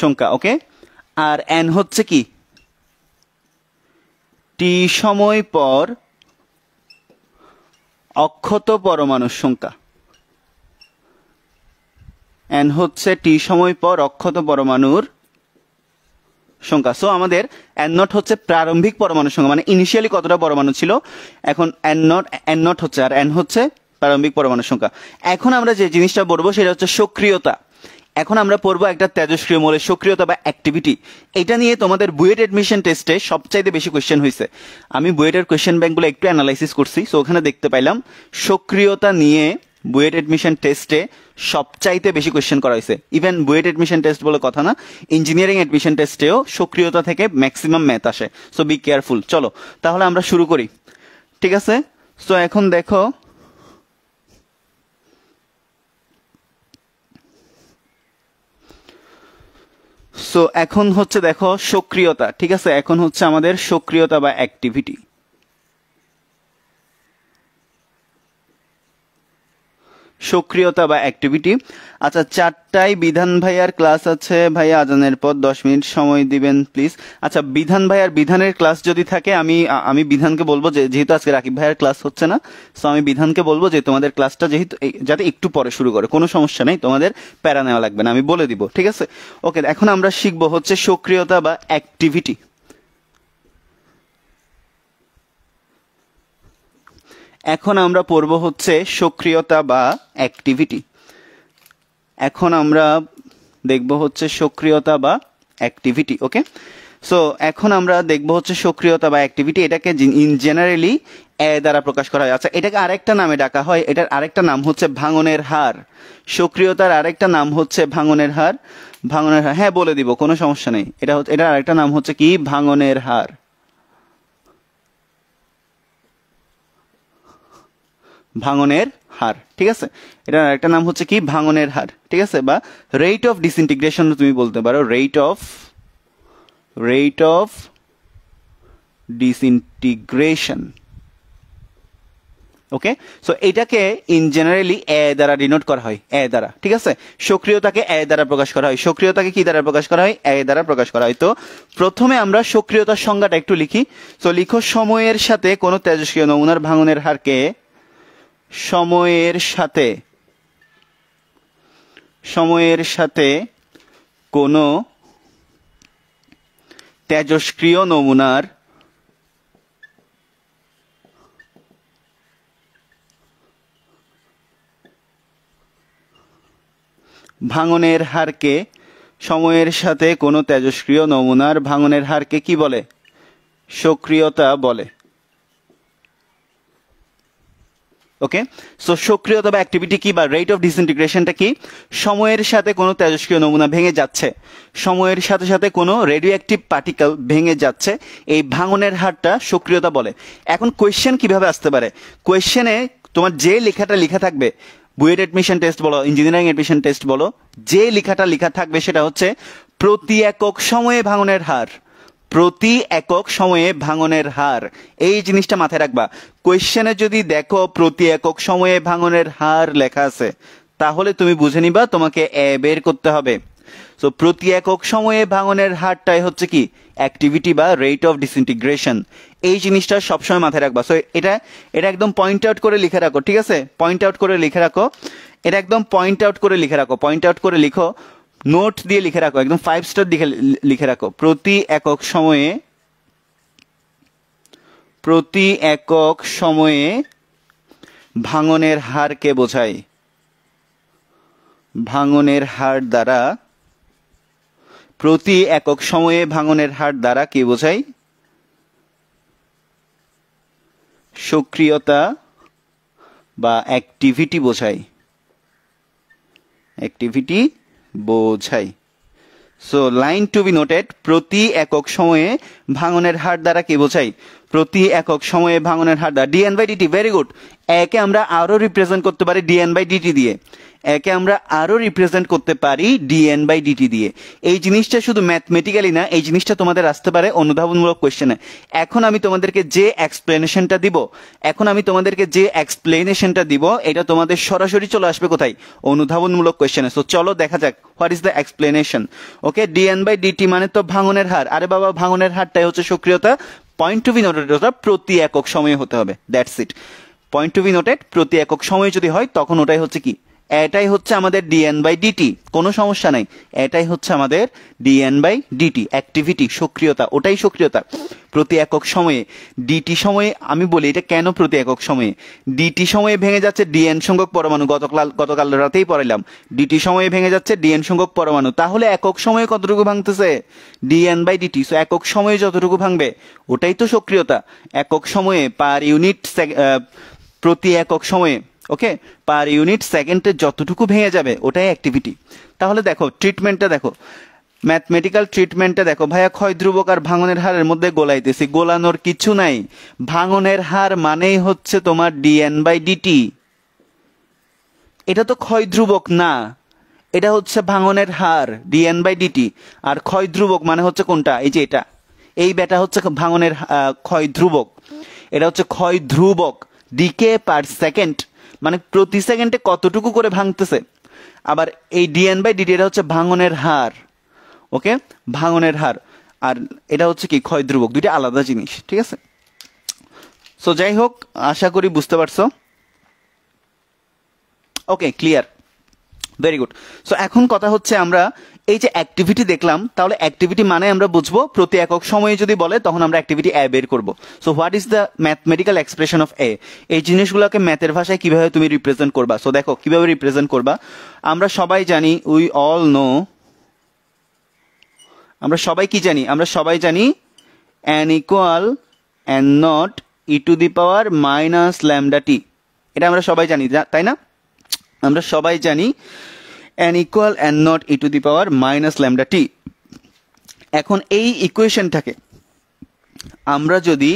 সংখ্যা ওকে আর এন হচ্ছে কি টি সময় পর অক্ষত পরমাণুর সংখ্যা এন হচ্ছে টি সময় পর অক্ষত পরমাণুর সংখ্যা সো আমাদের এন নট হচ্ছে প্রারম্ভিক পরমাণুর সংখ্যা মানে ইনিশিয়ালি কতটা পরমাণু ছিল এখন এন নট এন নট হচ্ছে আর এন হচ্ছে প্রারম্ভিক পরমাণু সংখ্যা এখন আমরা যে জিনিসটা পড়বো সেটা হচ্ছে সক্রিয়তা এখন আমরা পড়বো একটা তেজস্ক্রিয় মৌলের সক্রিয়তা বা অ্যাক্টিভিটি এটা নিয়ে তোমাদের বুয়েট অ্যাডমিশন টেস্টে সবচাইতে বেশি কোয়েশ্চেন হয়েছে আমি বুয়েটের কোয়েশ্চেন ব্যাংকগুলো একটু অ্যানালাইসিস করছি সো ওখানে দেখতে পাইলাম সক্রিয়তা নিয়ে বুয়েট অ্যাডমিশন টেস্টে সবচাইতে বেশি কোয়েশ্চেন করা হয়েছে ইভেন বুয়েট অ্যাডমিশন টেস্ট বলে কথা না ইঞ্জিনিয়ারিং অ্যাডমিশন টেস্টেও সক্রিয়তা থেকে ম্যাক্সিমাম ম্যাথ আসে সো বি কেয়ারফুল চলো তাহলে আমরা শুরু করি ঠিক আছে সো এখন দেখো সো এখন হচ্ছে দেখো সক্রিয়তা ঠিক আছে এখন হচ্ছে আমাদের সক্রিয়তা বা অ্যাক্টিভিটি সক্রিয়তা বা অ্যাক্টিভিটি আচ্ছা চারটায় বিধান ভাইয়ার ক্লাস আছে ভাইয়া আজানের পর দশ মিনিট সময় দিবেন প্লিজ আচ্ছা বিধান ভাইয়ার বিধানের ক্লাস যদি থাকে আমি আমি বিধানকে বলবো যে যেহেতু আজকে রাকিব ভাইয়ার ক্লাস হচ্ছে না সো আমি বিধানকে বলবো যে তোমাদের ক্লাসটা যেহেতু যাতে একটু পরে শুরু করে কোনো সমস্যা নেই তোমাদের প্যারা নেওয়া লাগবে না আমি বলে দিব ঠিক আছে ওকে এখন আমরা শিখবো হচ্ছে সক্রিয়তা বা অ্যাক্টিভিটি এখন আমরা পড়ব হচ্ছে সক্রিয়তা বা অ্যাক্টিভিটি এখন আমরা দেখব হচ্ছে সক্রিয়তা বা অ্যাক্টিভিটি ওকে সো এখন আমরা দেখব হচ্ছে সক্রিয়তা বা অ্যাক্টিভিটি এটাকে ইন জেনারেলি এ দ্বারা প্রকাশ করা হয় আচ্ছা এটাকে আরেকটা নামে ডাকা হয় এটার আরেকটা নাম হচ্ছে ভাঙনের হার সক্রিয়তার আরেকটা নাম হচ্ছে ভাঙনের হার ভাঙনের হার হ্যাঁ বলে দিব কোনো সমস্যা নেই এটা হচ্ছে এটার আরেকটা নাম হচ্ছে কি ভাঙনের হার ভাঙনের হার ঠিক আছে এটা একটা নাম হচ্ছে কি ভাঙনের হার ঠিক আছে বা রেট অফ ডিসইন্টিগ্রেশন তুমি বলতে পারো rate of rate of disintegration okay so এটাকে ইন জেনারেলি এ দ্বারা ডিনোট করা হয় এ দ্বারা ঠিক আছে সক্রিয়তাকে এ দ্বারা প্রকাশ করা হয় সক্রিয়তাকে কি দ্বারা প্রকাশ করা হয় এ দ্বারা প্রকাশ করা হয় তো প্রথমে আমরা সক্রিয়তার সংজ্ঞাটা একটু লিখি সো লিখো সময়ের সাথে কোনো তেজস্ক্রিয় নমুনার ভাঙনের হারকে সময়ের সাথে সময়ের সাথে কোনো তেজস্ক্রিয় নমুনার ভাঙনের হারকে সময়ের সাথে কোনো তেজস্ক্রিয় নমুনার ভাঙনের হারকে কি বলে সক্রিয়তা বলে ওকে সো সক্রিয়তা বা অ্যাক্টিভিটি কি বা রেট অফ ডিসইন্টিগ্রেশনটা কি সময়ের সাথে কোনো তেজস্ক্রিয় নমুনা ভেঙে যাচ্ছে সময়ের সাথে সাথে কোনো রেডিও অ্যাক্টিভ পার্টিকেল ভেঙে যাচ্ছে এই ভাঙনের হারটা সক্রিয়তা বলে এখন কোয়েশ্চেন কিভাবে আসতে পারে কোয়েশ্চেনে তোমার যে লেখাটা লেখা থাকবে বুয়েট অ্যাডমিশন টেস্ট বলো ইঞ্জিনিয়ারিং অ্যাডমিশন টেস্ট বলো যে লেখাটা লেখা থাকবে সেটা হচ্ছে প্রতি একক সময়ে ভাঙনের হার প্রতি একক সময়ে ভাঙনের হার এই জিনিসটা মাথায় রাখবা কোয়েশ্চেনে যদি দেখো প্রতি একক সময়ে ভাঙনের হার লেখা আছে তাহলে তুমি বুঝে নিবা তোমাকে এ বের করতে হবে সো প্রতি একক সময়ে ভাঙনের হারটাই হচ্ছে কি অ্যাক্টিভিটি বা রেট অফ ডিসইন্টিগ্রেশন এই জিনিসটা সবসময় মাথায় রাখবা সো এটা এটা একদম পয়েন্ট আউট করে লিখে রাখো ঠিক আছে পয়েন্ট আউট করে লিখে রাখো এটা একদম পয়েন্ট আউট করে লিখে রাখো পয়েন্ট আউট করে লিখো নোট দিয়ে লিখে রাখো একদম ফাইভ স্টার লিখে লিখে রাখো প্রতি একক সময়ে প্রতি একক সময়ে ভাঙনের হারকে বোঝায় ভাঙনের হার দ্বারা প্রতি একক সময়ে ভাঙনের হার দ্বারা কে বোঝায় সক্রিয়তা বা অ্যাক্টিভিটি বোঝায় অ্যাক্টিভিটি বোঝাই so line to be noted প্রতি একক সময়ে ভাঙনের হার দ্বারা কি বোঝাই প্রতি একক সময়ে ভাঙনের হার দ্বারা d n by d t very good একে আমরা আরও রিপ্রেজেন্ট করতে পারি ডিএন বাই ডিটি দিয়ে একে আমরা আরও রিপ্রেজেন্ট করতে পারি ডিএন বাই ডিটি দিয়ে এই জিনিসটা শুধু ম্যাথমেটিক্যালি না এই জিনিসটা তোমাদের আসতে পারে অনুধাবনমূলক কোয়েশ্চেনে এখন আমি তোমাদেরকে যে এক্সপ্লেনেশনটা দিব এখন আমি তোমাদেরকে যে এক্সপ্লেনেশনটা দিব এটা তোমাদের সরাসরি চলে আসবে কোথায় অনুধাবনমূলক কোয়েশ্চেনে সো চলো দেখা যাক what is the explanation okay d n by d t মানে তো ভাঙনের হার আরে বাবা ভাঙনের হারটাই হচ্ছে সক্রিয়তা পয়েন্ট টু বি নোটেডটা প্রতি একক সময়ে হতে হবে that's it point to be noted প্রতি একক সময়ে যদি হয় তখন ওটাই হচ্ছে কি এটাই হচ্ছে আমাদের ডিএন বাই ডিটি কোনো সমস্যা নাই এটাই হচ্ছে আমাদের ডিএন বাই ডিটি অ্যাক্টিভিটি সক্রিয়তা ওটাই সক্রিয়তা প্রতি একক সময়ে ডিটি সময়ে আমি বলি এটা কেন প্রতি একক সময়ে ডিটি সময়ে ভেঙে যাচ্ছে ডিএন সংখ্যক পরমাণু গতকাল গতকাল রাতেই পড়াইলাম ডিটি সময়ে ভেঙে যাচ্ছে ডিএন সংখ্যক পরমাণু তাহলে একক সময়ে কতটুকু ভাঙতেছে ডিএন বাই ডিটি সো একক সময়ে যতটুকু ভাঙবে ওটাই তো সক্রিয়তা একক সময়ে পার ইউনিট প্রতি একক সময়ে ওকে পার ইউনিট সেকেন্ডে যতটুকু ভেঙে যাবে ওটাই অ্যাক্টিভিটি তাহলে দেখো ট্রিটমেন্টটা দেখো ম্যাথমেটিক্যাল ট্রিটমেন্টটা দেখো ভাইয়া ক্ষয় ধ্রুবক আর ভাঙনের হারের মধ্যে গোলাইতেছি গোলানোর কিছু নাই ভাঙনের হার মানেই হচ্ছে তোমার ডিএন বাই ডিটি এটা তো ক্ষয় ধ্রুবক না এটা হচ্ছে ভাঙনের হার ডিএন বাই ডিটি আর ক্ষয় ধ্রুবক মানে হচ্ছে কোনটা এই যে এটা এই ব্যাটা হচ্ছে ভাঙনের ক্ষয় ধ্রুবক এটা হচ্ছে ক্ষয় ধ্রুবক ডিকে পার সেকেন্ড মানে প্রতি সেকেন্ডে কতটুকু করে ভাঙতেছে আবার এই ডিএন বাই ডিটি এটা হচ্ছে ভাঙনের হার ওকে ভাঙনের হার আর এটা হচ্ছে কি ক্ষয় ধ্রুবক দুইটা আলাদা জিনিস ঠিক আছে সো যাই হোক আশা করি বুঝতে পারছো okay clear very good so এখন কথা হচ্ছে আমরা এই যে অ্যাক্টিভিটি দেখলাম তাহলে অ্যাক্টিভিটি মানে আমরা বুঝবো প্রতি একক সময়ে যদি বলে তখন আমরা অ্যাক্টিভিটি এ বের করবো so what is the mathematical expression of a এই জিনিসগুলোকে ম্যাথের ভাষায় কিভাবে তুমি রিপ্রেজেন্ট করবা সো দেখো কিভাবে রিপ্রেজেন্ট করবা আমরা সবাই জানি উই অল নো আমরা সবাই কি জানি আমরা সবাই জানি N equal N not e to the power minus lambda t এটা আমরা সবাই জানি তাই না আমরা সবাই জানি N equal N not e to the power minus lambda t এখন এই ইকুয়েশনটাকে আমরা যদি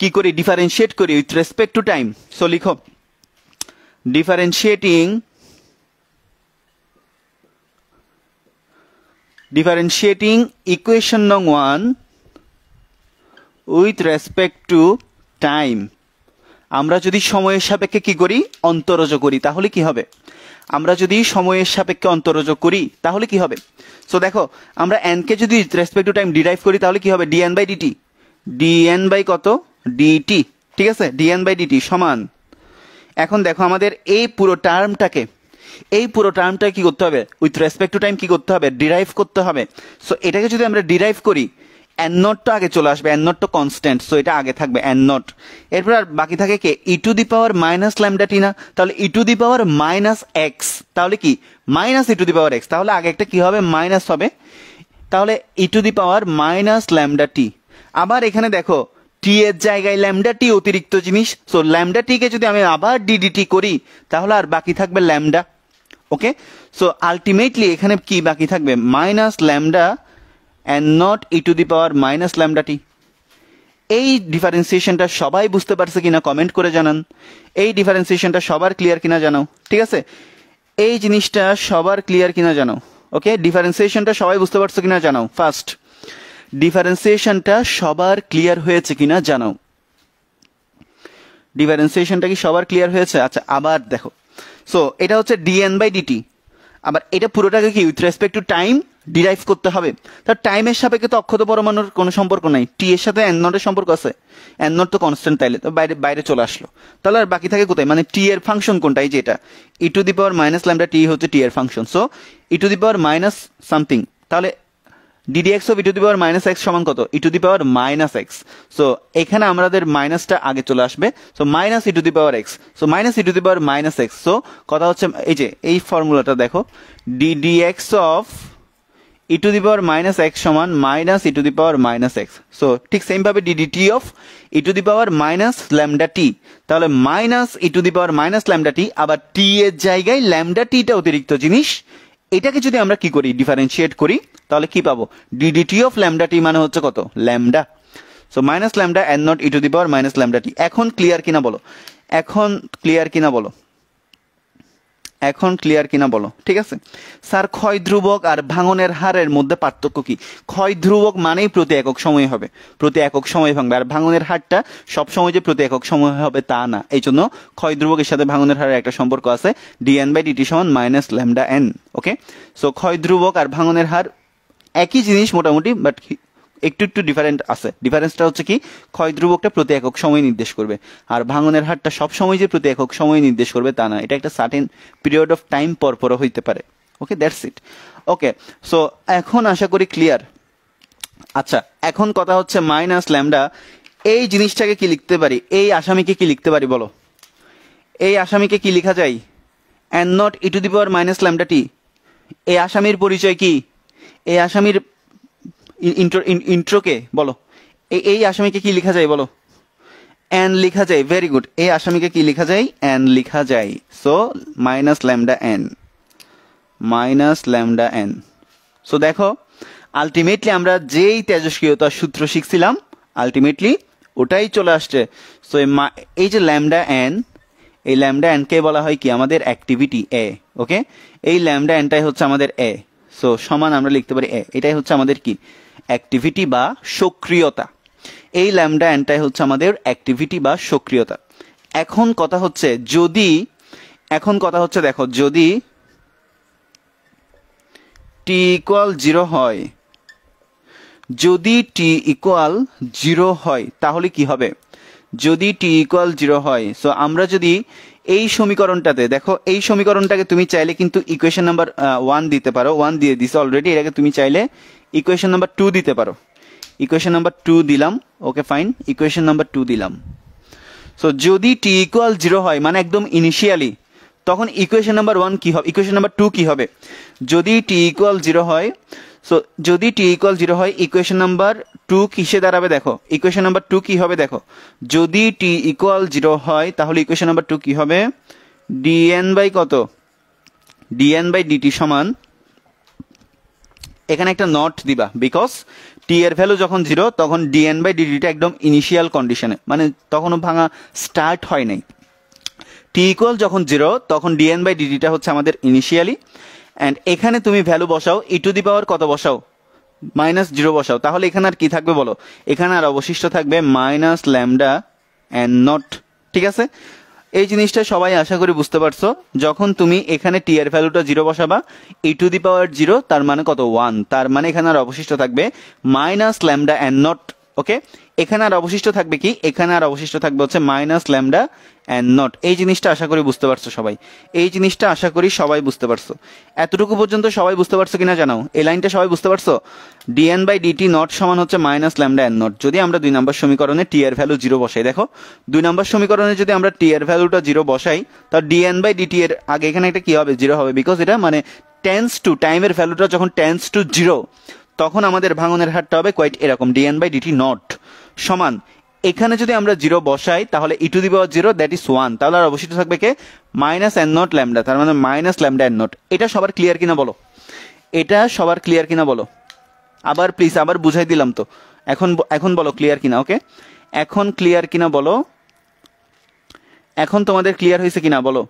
কি করি ডিফারেন্সিয়েট করি with respect to time so লিখো ডিফারেন্সিয়েটিং ডিফারেন্সিয়েটিং ইকুয়েশন নং one with respect to time আমরা যদি সময়ের সাপেক্ষে কি করি অন্তরজ করি তাহলে কি হবে আমরা যদি সময়ের সাপেক্ষে অন্তরযোগ করি তাহলে কি হবে সো দেখো আমরা এনকে যদি রেসপেক্ট টু টাইম ডিরাইভ করি তাহলে কি হবে d n by d t d n by কত ডিটি ঠিক আছে ডিএন বাই ডিটি সমান এখন দেখো আমাদের এই পুরো টার্মটাকে এই পুরো টার্মটা কি করতে হবে উইথ রেসপেক্ট টু টাইম কি করতে হবে ডিরাইভ করতে হবে সো এটাকে যদি আমরা ডিরাইভ করি অ্যান নোটটা আগে চলে আসবে অ্যান নোটটা কনস্ট্যান্ট সো এটা আগে থাকবে অ্যান নোট এরপর আর বাকি থাকে কে e to the power minus lambda t না তাহলে e to the power minus x তাহলে কি minus e to the power x তাহলে আগে একটা কি হবে মাইনাস হবে তাহলে e to the power minus lambda t আবার এখানে দেখো টি এর জায়গায় ল্যামডা টি অতিরিক্ত জিনিস সো ল্যামডা টিকে যদি আমি আবার ডিডিটি করি তাহলে আর বাকি থাকবে ল্যামডা ওকে সো আলটিমেটলি এখানে কি বাকি থাকবে minus lambda N not e to the power minus lambda t এই ডিফারেন্সিয়েশনটা সবাই বুঝতে পারছে কিনা কমেন্ট করে জানান এই ডিফারেন্সিয়েশনটা সবার ক্লিয়ার কিনা জানাও ঠিক আছে এই জিনিসটা সবার ক্লিয়ার কিনা জানাও ওকে ডিফারেন্সিয়েশনটা সবাই বুঝতে পারছো কিনা জানাও ফার্স্ট ডিফারেন্সিয়েশনটা সবার ক্লিয়ার হয়েছে কিনা জানাও ডিফারেন্সিয়েশনটা কি সবার ক্লিয়ার হয়েছে আচ্ছা আবার দেখো সো এটা হচ্ছে ডিএন বাই ডিটি আবার এটা পুরোটাকে কি with respect to time derive করতে হবে তার টাইমের সাপেক্ষে তো অক্ষত পরমাণুর কোনো সম্পর্ক নাই টি এর সাথে এন সম্পর্ক আছে এন নট তো কনস্ট্যান্ট তাইলে তো বাইরে বাইরে চলে আসলো তাহলে আর বাকি থাকে কোথায় মানে টি এর ফাংশন কোনটাই যেটা e to the power minus lambda t হচ্ছে টি এর function so e to the power minus something তাহলে d d x of e to the power minus x সমান কত e to the power minus x so এখানে আমাদের মাইনাসটা আগে চলে আসবে so minus e to the power x so minus e to the power minus x so কথা হচ্ছে এই যে এই ফর্মুলাটা দেখো ddx of e to the power minus x সমান minus e to the power minus x so ঠিক সেমভাবে d d t of e to the power minus lambda t তাহলে minus e to the power minus lambda t আবার t এর জায়গায় lambda টিটা অতিরিক্ত জিনিস এটাকে যদি আমরা কি করি ডিফারেন্সিয়েট করি তাহলে কি পাবো ডিডিটি অফ ল্যামডা টি মানে হচ্ছে কত lambda so minus lambda N not e to the power minus lambda t এখন ক্লিয়ার কিনা বলো এখন ক্লিয়ার কিনা বলো এখন ক্লিয়ার কিনা বলো ঠিক আছে স্যার ক্ষয় ধ্রুবক আর ভাঙনের হারের মধ্যে পার্থক্য কি ক্ষয় ধ্রুবক মানেই প্রতি একক সময় হবে প্রতি একক সময় ভাঙবে আর ভাঙনের হারটা সবসময় যে প্রতি একক সময় হবে তা না এই জন্য ক্ষয় ধ্রুবকের সাথে ভাঙনের হারের একটা সম্পর্ক আছে ডিএন বাই ডিটি সমান minus lambda N okay so ক্ষয় ধ্রুবক আর ভাঙনের হার একই জিনিস মোটামুটি বাট একটু একটু ডিফারেন্ট আছে ডিফারেন্সটা হচ্ছে কি ক্ষয় ধ্রুবকটা প্রতি একক সময় নির্দেশ করবে আর ভাঙনের হারটা সব সময় যে প্রতি একক সময় নির্দেশ করবে তা না এটা একটা সার্টেন পিরিয়ড অফ টাইম পর পর হইতে পারে okay that's it okay so এখন আশা করি ক্লিয়ার আচ্ছা এখন কথা হচ্ছে মাইনাস ল্যামডা এই জিনিসটাকে কি লিখতে পারি এই আসামিকে কি লিখতে পারি বলো এই আসামিকে কি লেখা যায় N not e to the power minus lambda t এই আসামির পরিচয় কি এই আসামির ইন্ট্রো ইন্ট্রোকে বলো এই আসামিকে কি লেখা যায় বলো অ্যান লেখা যায় ভেরি গুড এই আসামিকে কি লেখা যায় অ্যান লেখা যায় so minus lambda N minus lambda N so দেখো আলটিমেটলি আমরা যেই তেজস্ক্রিয়তার সূত্র শিখছিলাম আলটিমেটলি ওটাই চলে আসছে সো এই যে ল্যামডা এন এই ল্যামডা অ্যানকে বলা হয় কি আমাদের অ্যাক্টিভিটি এ ওকে এই ল্যামডা এনটাই হচ্ছে আমাদের এ সো সমান আমরা লিখতে পারি এ এটাই হচ্ছে আমাদের কি অ্যাক্টিভিটি বা সক্রিয়তা এই ল্যামডা অ্যান্টাই হচ্ছে আমাদের অ্যাক্টিভিটি বা সক্রিয়তা এখন কথা হচ্ছে যদি এখন কথা হচ্ছে দেখো যদি টি ইকুয়াল জিরো হয় যদি টি ইকুয়াল জিরো হয় তাহলে কি হবে যদি টি ইকুয়াল জিরো হয় সো আমরা যদি এই সমীকরণটাতে দেখো এই সমীকরণটাকে তুমি চাইলে কিন্তু ইকুয়েশন নাম্বার ওয়ান দিতে পারো ওয়ান দিয়ে দিস অলরেডি এটাকে তুমি চাইলে ইকুয়েশন নাম্বার টু দিতে পারো ইকুয়েশন নাম্বার টু দিলাম okay fine equation number two দিলাম সো যদি টি ইকুয়াল জিরো হয় মানে একদম ইনিশিয়ালি তখন ইকুয়েশন নাম্বার ওয়ান কী হবে ইকুয়েশন নাম্বার টু কী হবে যদি টি ইকুয়াল জিরো হয় সো যদি টি ইকুয়াল জিরো হয় ইকুয়েশন নাম্বার টু কিসে দাঁড়াবে দেখো ইকুয়েশন নাম্বার টু কী হবে দেখো যদি টি ইকুয়াল জিরো হয় তাহলে ইকুয়েশন নাম্বার টু কী হবে ডিএন বাই কত ডিএন বাই ডিটি সমান এখানে একটা নট দিবা বিকজ টি এর ভ্যালু যখন জিরো তখন ডিএন বাই ডিডিটা একদম ইনিশিয়াল কন্ডিশনে মানে তখনও ভাঙা স্টার্ট হয় নাই টি ইকুয়াল যখন জিরো তখন ডিএন বাই ডিডিটা হচ্ছে আমাদের ইনিশিয়ালি অ্যান্ড এখানে তুমি ভ্যালু বসাও ই টু দি পাওয়ার কত বসাও মাইনাস জিরো বসাও তাহলে এখানে আর কি থাকবে বলো এখানে আর অবশিষ্ট থাকবে মাইনাস ল্যামডা অ্যান্ড নট ঠিক আছে এই জিনিসটা সবাই আশা করি বুঝতে পারছো যখন তুমি এখানে টি এর ভ্যালুটা জিরো বসাবা e to the power zero তার মানে কত ওয়ান তার মানে এখানে আর অবশিষ্ট থাকবে minus lambda N not okay এখানে আর অবশিষ্ট থাকবে কি এখানে আর অবশিষ্ট থাকবে হচ্ছে মাইনাস ল্যামডা অ্যান্ড নট এই জিনিসটা আশা করি বুঝতে পারছো সবাই এই জিনিসটা আশা করি সবাই বুঝতে পারছো এতটুকু পর্যন্ত সবাই বুঝতে পারছো কিনা জানাও এই লাইনটা সবাই বুঝতে পারছো ডিএন বাই ডিটি নট সমান হচ্ছে মাইনাস ল্যামডা অ্যান্ড নট যদি আমরা দুই নম্বর সমীকরণে টি এর ভ্যালু জিরো বসাই দেখো দুই নম্বর সমীকরণে যদি আমরা টি এর ভ্যালুটা জিরো বসাই তাহলে ডিএন বাই ডিটি এর আগে এখানে একটা কি হবে জিরো হবে বিকজ এটা মানে টেন্স টু টাইমের ভ্যালুটা যখন টেন্স টু জিরো তখন আমাদের ভাঙনের হারটা হবে কোয়াইট এরকম ডিএন বাই ডিটি নট সমান এখানে যদি আমরা জিরো বসাই তাহলে e to the power zero that is one তাহলে আর অবশিষ্ট থাকবে কে মাইনাস অ্যান্ড নট ল্যামডা তার মানে মাইনাস ল্যামডা অ্যান্ড নট এটা সবার ক্লিয়ার কিনা বলো এটা সবার ক্লিয়ার কিনা বলো আবার প্লিজ আবার বুঝাই দিলাম তো এখন এখন বলো ক্লিয়ার কিনা ওকে এখন ক্লিয়ার কিনা বলো এখন তোমাদের ক্লিয়ার হয়েছে কিনা বলো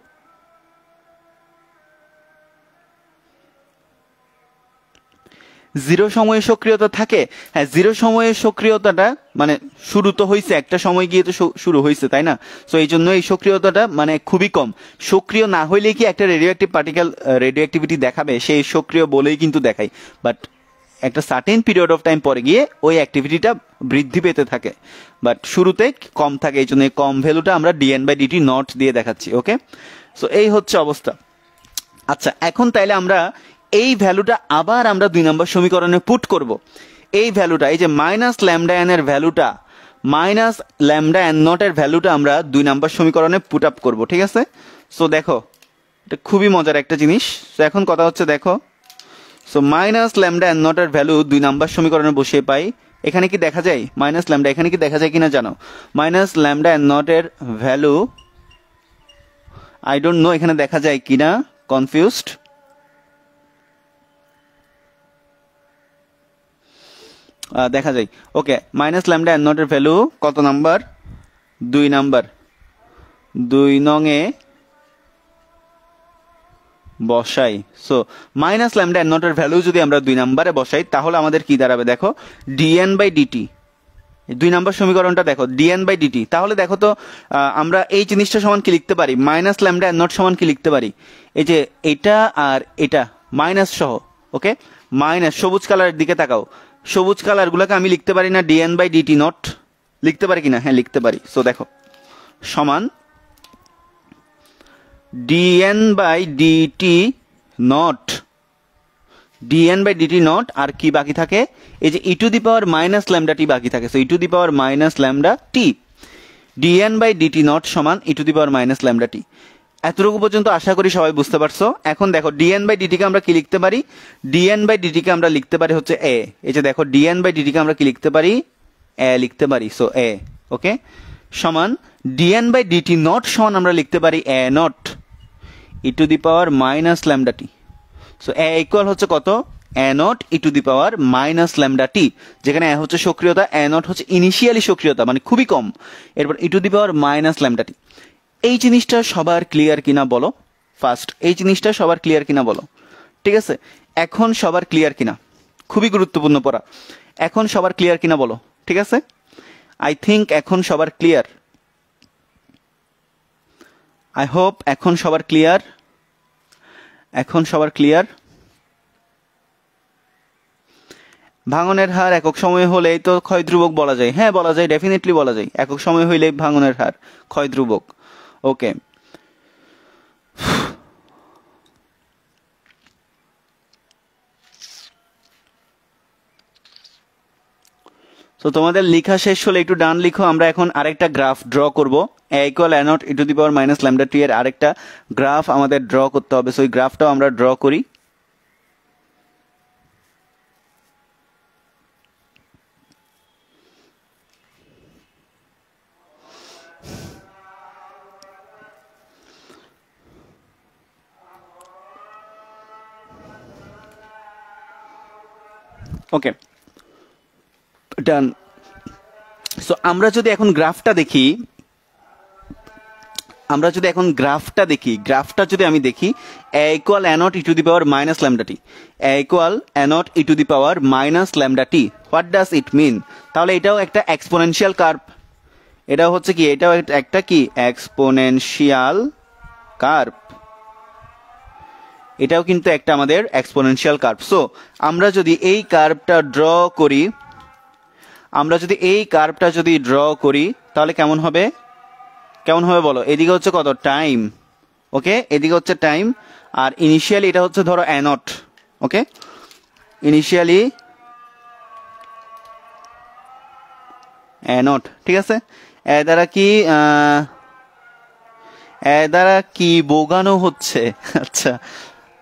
জিরো সময়ে সক্রিয়তা থাকে হ্যাঁ জিরো সময়ে সক্রিয়তাটা মানে শুরু তো হয়েছে একটা সময় গিয়ে তো শুরু হয়েছে তাই না তো এই জন্য এই সক্রিয়তাটা মানে খুবই কম সক্রিয় না হইলে কি একটা radio active particle radio activity দেখাবে সেই সক্রিয় বলেই কিন্তু দেখায় বাট একটা সার্টেন পিরিয়ড অফ টাইম পরে গিয়ে ওই অ্যাক্টিভিটিটা বৃদ্ধি পেতে থাকে বাট শুরুতে কম থাকে এই জন্য কম ভ্যালুটা আমরা ডিএন বাই ডিটি নট দিয়ে দেখাচ্ছি ওকে সো এই হচ্ছে অবস্থা আচ্ছা এখন তাইলে আমরা এই ভ্যালুটা আবার আমরা দুই নম্বর সমীকরণে পুট করব এই ভ্যালুটা এই যে মাইনাস ল্যামডা এন এর ভ্যালুটা মাইনাস ল্যামডা এন নট এর ভ্যালুটা আমরা দুই নম্বর সমীকরণে পুট আপ করবো ঠিক আছে সো দেখো এটা খুবই মজার একটা জিনিস তো এখন কথা হচ্ছে দেখো so minus lambda N not এর ভ্যালু দুই নম্বর সমীকরণে বসিয়ে পাই এখানে কি দেখা যায় মাইনাস ল্যামডা এখানে কি দেখা যায় কিনা জানো মাইনাস ল্যামডা এন নট এর ভ্যালু আই ডোন্ট নো এখানে দেখা যায় কিনা কনফিউজড দেখা যায় ওকে মাইনাস ল্যামডা এন নটের ভ্যালু কত নাম্বার দুই নাম্বার দুই এ বসাই সো মাইনাস ল্যামডা এন নটের ভ্যালু যদি আমরা দুই নাম্বারে বসাই তাহলে আমাদের কি দাঁড়াবে দেখো ডিএন বাই ডিটি দুই নম্বর সমীকরণটা দেখো ডিএন বাই ডিটি তাহলে দেখো তো আমরা এই জিনিসটা সমান কি লিখতে পারি মাইনাস ল্যামডা নট সমান কি লিখতে পারি এই যে এটা আর এটা মাইনাস সহ ওকে মাইনাস সবুজ কালারের দিকে তাকাও সবুজ কালারগুলোকে আমি লিখতে পারি না ডিএন বাই ডিটি নট লিখতে পারি কিনা হ্যাঁ লিখতে পারি সো দেখো সমান d n by d t not d n by d t not আর কি বাকি থাকে এই যে e to the power minus lambda t বাকি থাকে so e to the power minus lambda t d n by d t not সমান e to the power minus lambda t এতটুকু পর্যন্ত আশা করি সবাই বুঝতে পারছো এখন দেখো ডিএন বাই ডিটিকে আমরা কি লিখতে পারি ডিএন বাই ডিটিকে আমরা লিখতে পারি হচ্ছে এ এই যে দেখো ডিএন বাই ডিটিকে আমরা কি লিখতে পারি এ লিখতে পারি সো এ ওকে সমান ডিএন বাই ডিটি নট সমান আমরা লিখতে পারি A not e to the power minus lambda t so A equal হচ্ছে কত A not e to the power minus lambda t যেখানে এ হচ্ছে সক্রিয়তা এ নট হচ্ছে ইনিশিয়ালি সক্রিয়তা মানে খুবই কম এরপর e to the power minus lambda t এই জিনিসটা সবার ক্লিয়ার কিনা বলো ফার্স্ট এই জিনিসটা সবার ক্লিয়ার কিনা বলো ঠিক আছে এখন সবার ক্লিয়ার কিনা খুবই গুরুত্বপূর্ণ পড়া এখন সবার ক্লিয়ার কিনা বলো ঠিক আছে আই থিঙ্ক এখন সবার ক্লিয়ার আই হোপ এখন সবার ক্লিয়ার এখন সবার ক্লিয়ার ভাঙনের হার একক সময় হলে তো ক্ষয় ধ্রুবক বলা যায় হ্যাঁ বলা যায় ডেফিনেটলি বলা যায় একক সময় হইলে ভাঙনের হার ক্ষয় ধ্রুবক ওকে তো তোমাদের লিখা শেষ হলে একটু ডান লিখো আমরা এখন আরেকটা গ্রাফ ড্র করব A equal N not e the power minus lambda to এর আরেকটা গ্রাফ আমাদের ড্র করতে হবে সো ওই গ্রাফটাও আমরা ড্র করি ওকে ডান সো আমরা যদি এখন গ্রাফটা দেখি আমরা যদি এখন গ্রাফটা দেখি গ্রাফটা যদি আমি দেখি A equal N not e to the power minus lambda t A equal N not e to the power minus lambda t what does it mean তাহলে এটাও একটা এক্সপোনেনশিয়াল কার্ভ এটা হচ্ছে কি এটাও একটা কি এক্সপোনেনশিয়াল কার্ভ এটাও কিন্তু একটা আমাদের এক্সপোনেনশিয়াল কার্ভ সো আমরা যদি এই কার্ভটা ড্র করি আমরা যদি এই কার্ভটা যদি ড্র করি তাহলে কেমন হবে কেমন হবে বলো এদিকে হচ্ছে কত টাইম ওকে এদিকে হচ্ছে টাইম আর ইনিশিয়ালি এটা হচ্ছে ধরো অ্যানট ওকে ইনিশিয়ালি অ্যানট ঠিক আছে এ দ্বারা কি এ দ্বারা কি বোগানো হচ্ছে আচ্ছা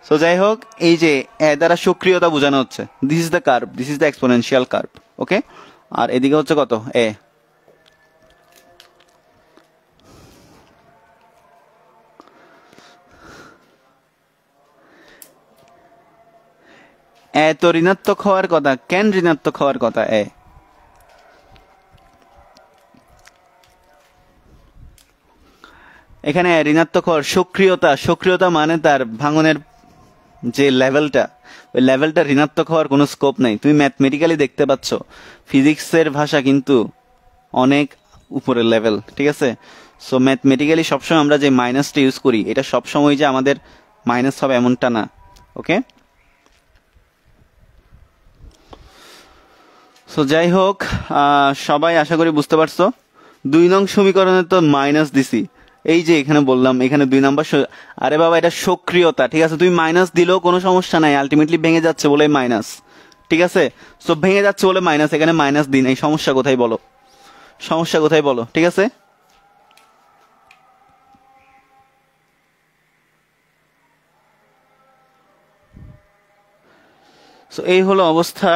সো যাই হোক এই যে এ দ্বারা সক্রিয়তা বোঝানো হচ্ছে this is the curve this is the exponential curve okay আর এদিকে হচ্ছে কত এ এ তো ঋণাত্মক হওয়ার কথা কেন ঋণাত্মক হওয়ার কথা এ এখানে ঋণাত্মক হওয়ার সক্রিয়তা সক্রিয়তা মানে তার ভাঙনের যে লেভেলটা ওই লেভেলটা ঋণাত্মক হওয়ার কোনো স্কোপ নাই তুমি ম্যাথমেটিক্যালি দেখতে পাচ্ছ ফিজিক্সের ভাষা কিন্তু অনেক উপরের লেভেল ঠিক আছে সো ম্যাথমেটিক্যালি সবসময় আমরা যে মাইনাসটা ইউজ করি এটা সবসময় যে আমাদের মাইনাস হবে এমনটা না ওকে সো যাই হোক সবাই আশা করি বুঝতে পারছো দুই নং সমীকরণে তো মাইনাস দিছি এই যে এখানে বললাম এখানে দুই নাম্বার আরে বাবা এটা সক্রিয়তা ঠিক আছে তুমি মাইনাস দিলেও কোনো সমস্যা নাই আলটিমেটলি ভেঙে যাচ্ছে বলে মাইনাস ঠিক আছে সো ভেঙে যাচ্ছে বলে মাইনাস এখানে মাইনাস দিন এই সমস্যা কোথায় বলো সমস্যা কোথায় বলো ঠিক আছে সো এই হলো অবস্থা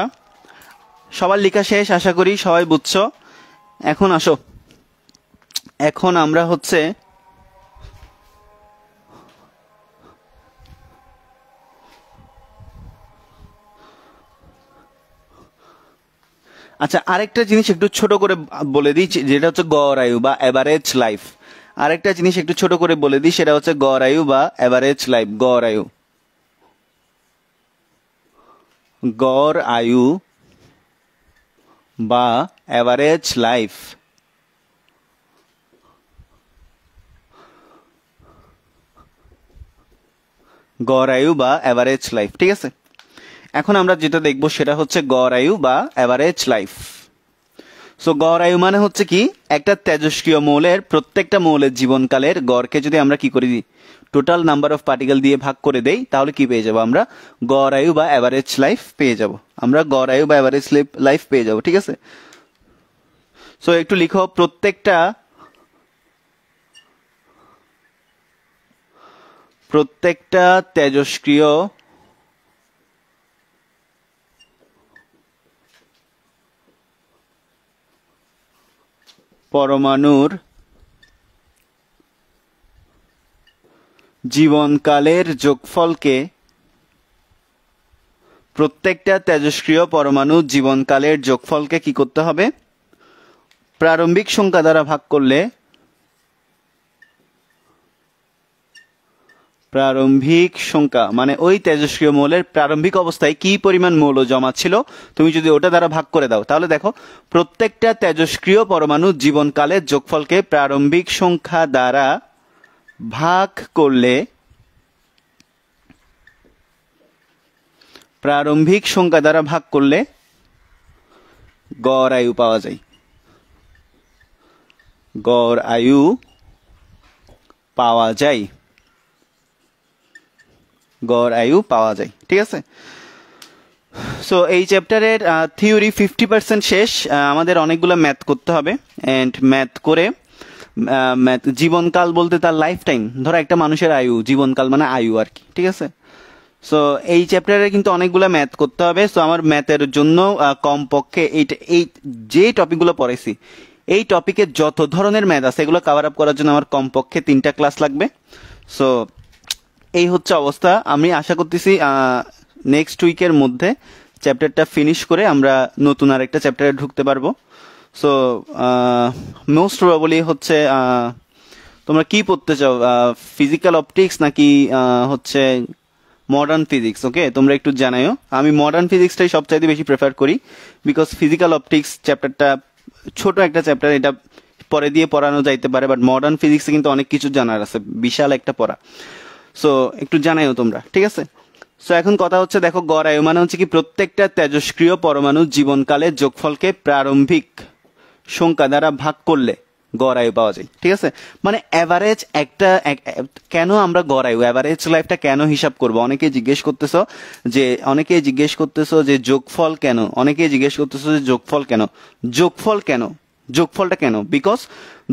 সবার লেখা শেষ আশা করি সবাই বুঝছো এখন আসো এখন আমরা হচ্ছে আচ্ছা আরেকটা জিনিস একটু ছোট করে বলে দিই যেটা হচ্ছে গড় আয়ু বা অ্যাভারেজ লাইফ আরেকটা জিনিস একটু ছোট করে বলে দিই সেটা হচ্ছে গড় আয়ু বা অ্যাভারেজ লাইফ গড় আয়ু গড় আয়ু বা অ্যাভারেজ লাইফ গড় আয়ু বা অ্যাভারেজ লাইফ ঠিক আছে এখন আমরা যেটা দেখব সেটা হচ্ছে গড় আয়ু বা অ্যাভারেজ লাইফ সো গড় আয়ু মানে হচ্ছে কি একটা তেজস্ক্রিয় মৌলের প্রত্যেকটা মৌলের জীবনকালের গড়কে যদি আমরা কি করি দিই টোটাল নাম্বার অফ পার্টিকেল দিয়ে ভাগ করে দেই তাহলে কি পেয়ে যাবো আমরা গড় আয়ু বা অ্যাভারেজ লাইফ পেয়ে যাব আমরা গড় আয়ু বা অ্যাভারেজ লাইফ পেয়ে যাব ঠিক আছে সো একটু লিখো প্রত্যেকটা প্রত্যেকটা তেজস্ক্রিয় পরমাণুর জীবনকালের যোগফলকে প্রত্যেকটা তেজস্ক্রিয় পরমাণু জীবনকালের যোগফলকে কি করতে হবে প্রারম্ভিক সংখ্যা দ্বারা ভাগ করলে প্রারম্ভিক সংখ্যা মানে ওই তেজস্ক্রিয় মৌলের প্রারম্ভিক অবস্থায় কি পরিমাণ মৌল জমা ছিল তুমি যদি ওটা দ্বারা ভাগ করে দাও তাহলে দেখো প্রত্যেকটা তেজস্ক্রিয় পরমাণু জীবনকালের যোগফলকে প্রারম্ভিক সংখ্যা দ্বারা ভাগ করলে প্রারম্ভিক সংখ্যা দ্বারা ভাগ করলে গড় আয়ু পাওয়া যায় গড় আয়ু পাওয়া যায় গড় আয়ু পাওয়া যায় ঠিক আছে সো এই চ্যাপ্টারের থিওরি ফিফটি পার্সেন্ট শেষ আমাদের অনেকগুলো ম্যাথ করতে হবে অ্যান্ড ম্যাথ করে ম্যাথ জীবনকাল বলতে তার লাইফ টাইম ধরো একটা মানুষের আয়ু জীবনকাল মানে আয়ু আর কি ঠিক আছে সো এই চ্যাপ্টারে কিন্তু অনেকগুলো ম্যাথ করতে হবে সো আমার ম্যাথের জন্য কমপক্ষে এইটা এই যে টপিকগুলো পড়েছি এই টপিকের যত ধরনের ম্যাথ আছে এগুলো কাভার আপ করার জন্য আমার কমপক্ষে তিনটা ক্লাস লাগবে সো এই হচ্ছে অবস্থা আমি আশা করতেছি নেক্সট উইকের মধ্যে চ্যাপ্টারটা ফিনিশ করে আমরা নতুন আর একটা চ্যাপ্টারে ঢুকতে পারবো সো মোস্ট প্রবলি হচ্ছে তোমরা কি পড়তে চাও ফিজিক্যাল অপটিক্স নাকি হচ্ছে মডার্ন ফিজিক্স ওকে তোমরা একটু জানাইও আমি মডার্ন ফিজিক্সটাই সবচাইতে বেশি প্রেফার করি বিকজ ফিজিক্যাল অপটিক্স চ্যাপ্টারটা ছোট একটা চ্যাপ্টার এটা পরে দিয়ে পড়ানো যাইতে পারে বাট মডার্ন ফিজিক্সে কিন্তু অনেক কিছু জানার আছে বিশাল একটা পড়া সো একটু জানাইও তোমরা ঠিক আছে সো এখন কথা হচ্ছে দেখো গড় আয়ু মানে হচ্ছে কি প্রত্যেকটা তেজস্ক্রিয় পরমাণু জীবনকালে যোগফলকে প্রারম্ভিক সংখ্যা দ্বারা ভাগ করলে গড় আয়ু পাওয়া যায় ঠিক আছে মানে অ্যাভারেজ একটা কেন আমরা গড় আয়ু অ্যাভারেজ লাইফটা কেন হিসাব করব অনেকে জিজ্ঞেস করতেছ যে অনেকে জিজ্ঞেস করতেছো যে যোগফল কেন অনেকে জিজ্ঞেস করতেছ যে যোগফল কেন যোগফল কেন যোগফলটা কেন বিকজ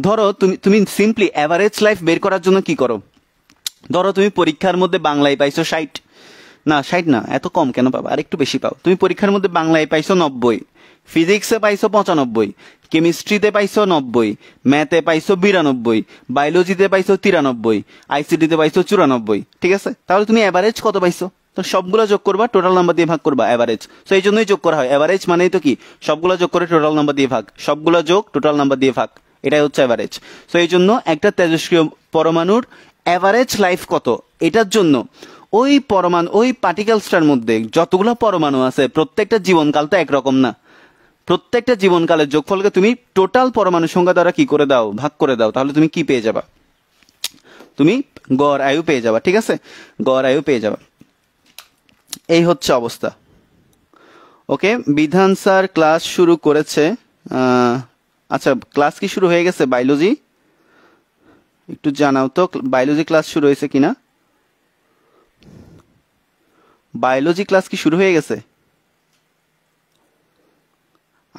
ধরো তুমি তুমি সিম্পলি অ্যাভারেজ লাইফ বের করার জন্য কি করো ধরো তুমি পরীক্ষার মধ্যে বাংলায় পাইছো ষাট না ষাট না এত কম কেন পাবো আর একটু বেশি পাও তুমি পরীক্ষার মধ্যে বাংলায় পাইছো নব্বই ফিজিক্সে পাইছো পঁচানব্বই কেমিস্ট্রিতে পাইছো নব্বই ম্যাথে পাইছো বিরানব্বই বায়োলজিতে পাইছো তিরানব্বই আইসিটিতে পাইছো চুরানব্বই ঠিক আছে তাহলে তুমি অ্যাভারেজ কত পাইছো তো সবগুলো যোগ করবা টোটাল নাম্বার দিয়ে ভাগ করবা অ্যাভারেজ তো এই জন্যই যোগ করা হয় অ্যাভারেজ মানেই তো কি সবগুলো যোগ করে টোটাল নাম্বার দিয়ে ভাগ সবগুলো যোগ টোটাল নাম্বার দিয়ে ভাগ এটাই হচ্ছে অ্যাভারেজ তো এই জন্য একটা তেজস্ক্রিয় পরমাণুর অ্যাভারেজ লাইফ কত এটার জন্য ওই পরমাণু ওই পার্টিকেলসটার মধ্যে যতগুলো পরমাণু আছে প্রত্যেকটা জীবনকাল তো একরকম না প্রত্যেকটা জীবনকালের যোগফলকে তুমি টোটাল পরমাণু সংখ্যা দ্বারা কি করে দাও ভাগ করে দাও তাহলে তুমি কি পেয়ে যাবা তুমি গড় আয়ু পেয়ে যাবা ঠিক আছে গড় আয়ু পেয়ে যাবা এই হচ্ছে অবস্থা ওকে বিধান স্যার ক্লাস শুরু করেছে আচ্ছা ক্লাস কি শুরু হয়ে গেছে বায়োলজি একটু জানাও তো বায়োলজি ক্লাস শুরু হয়েছে কিনা বায়োলজি ক্লাস কি শুরু হয়ে গেছে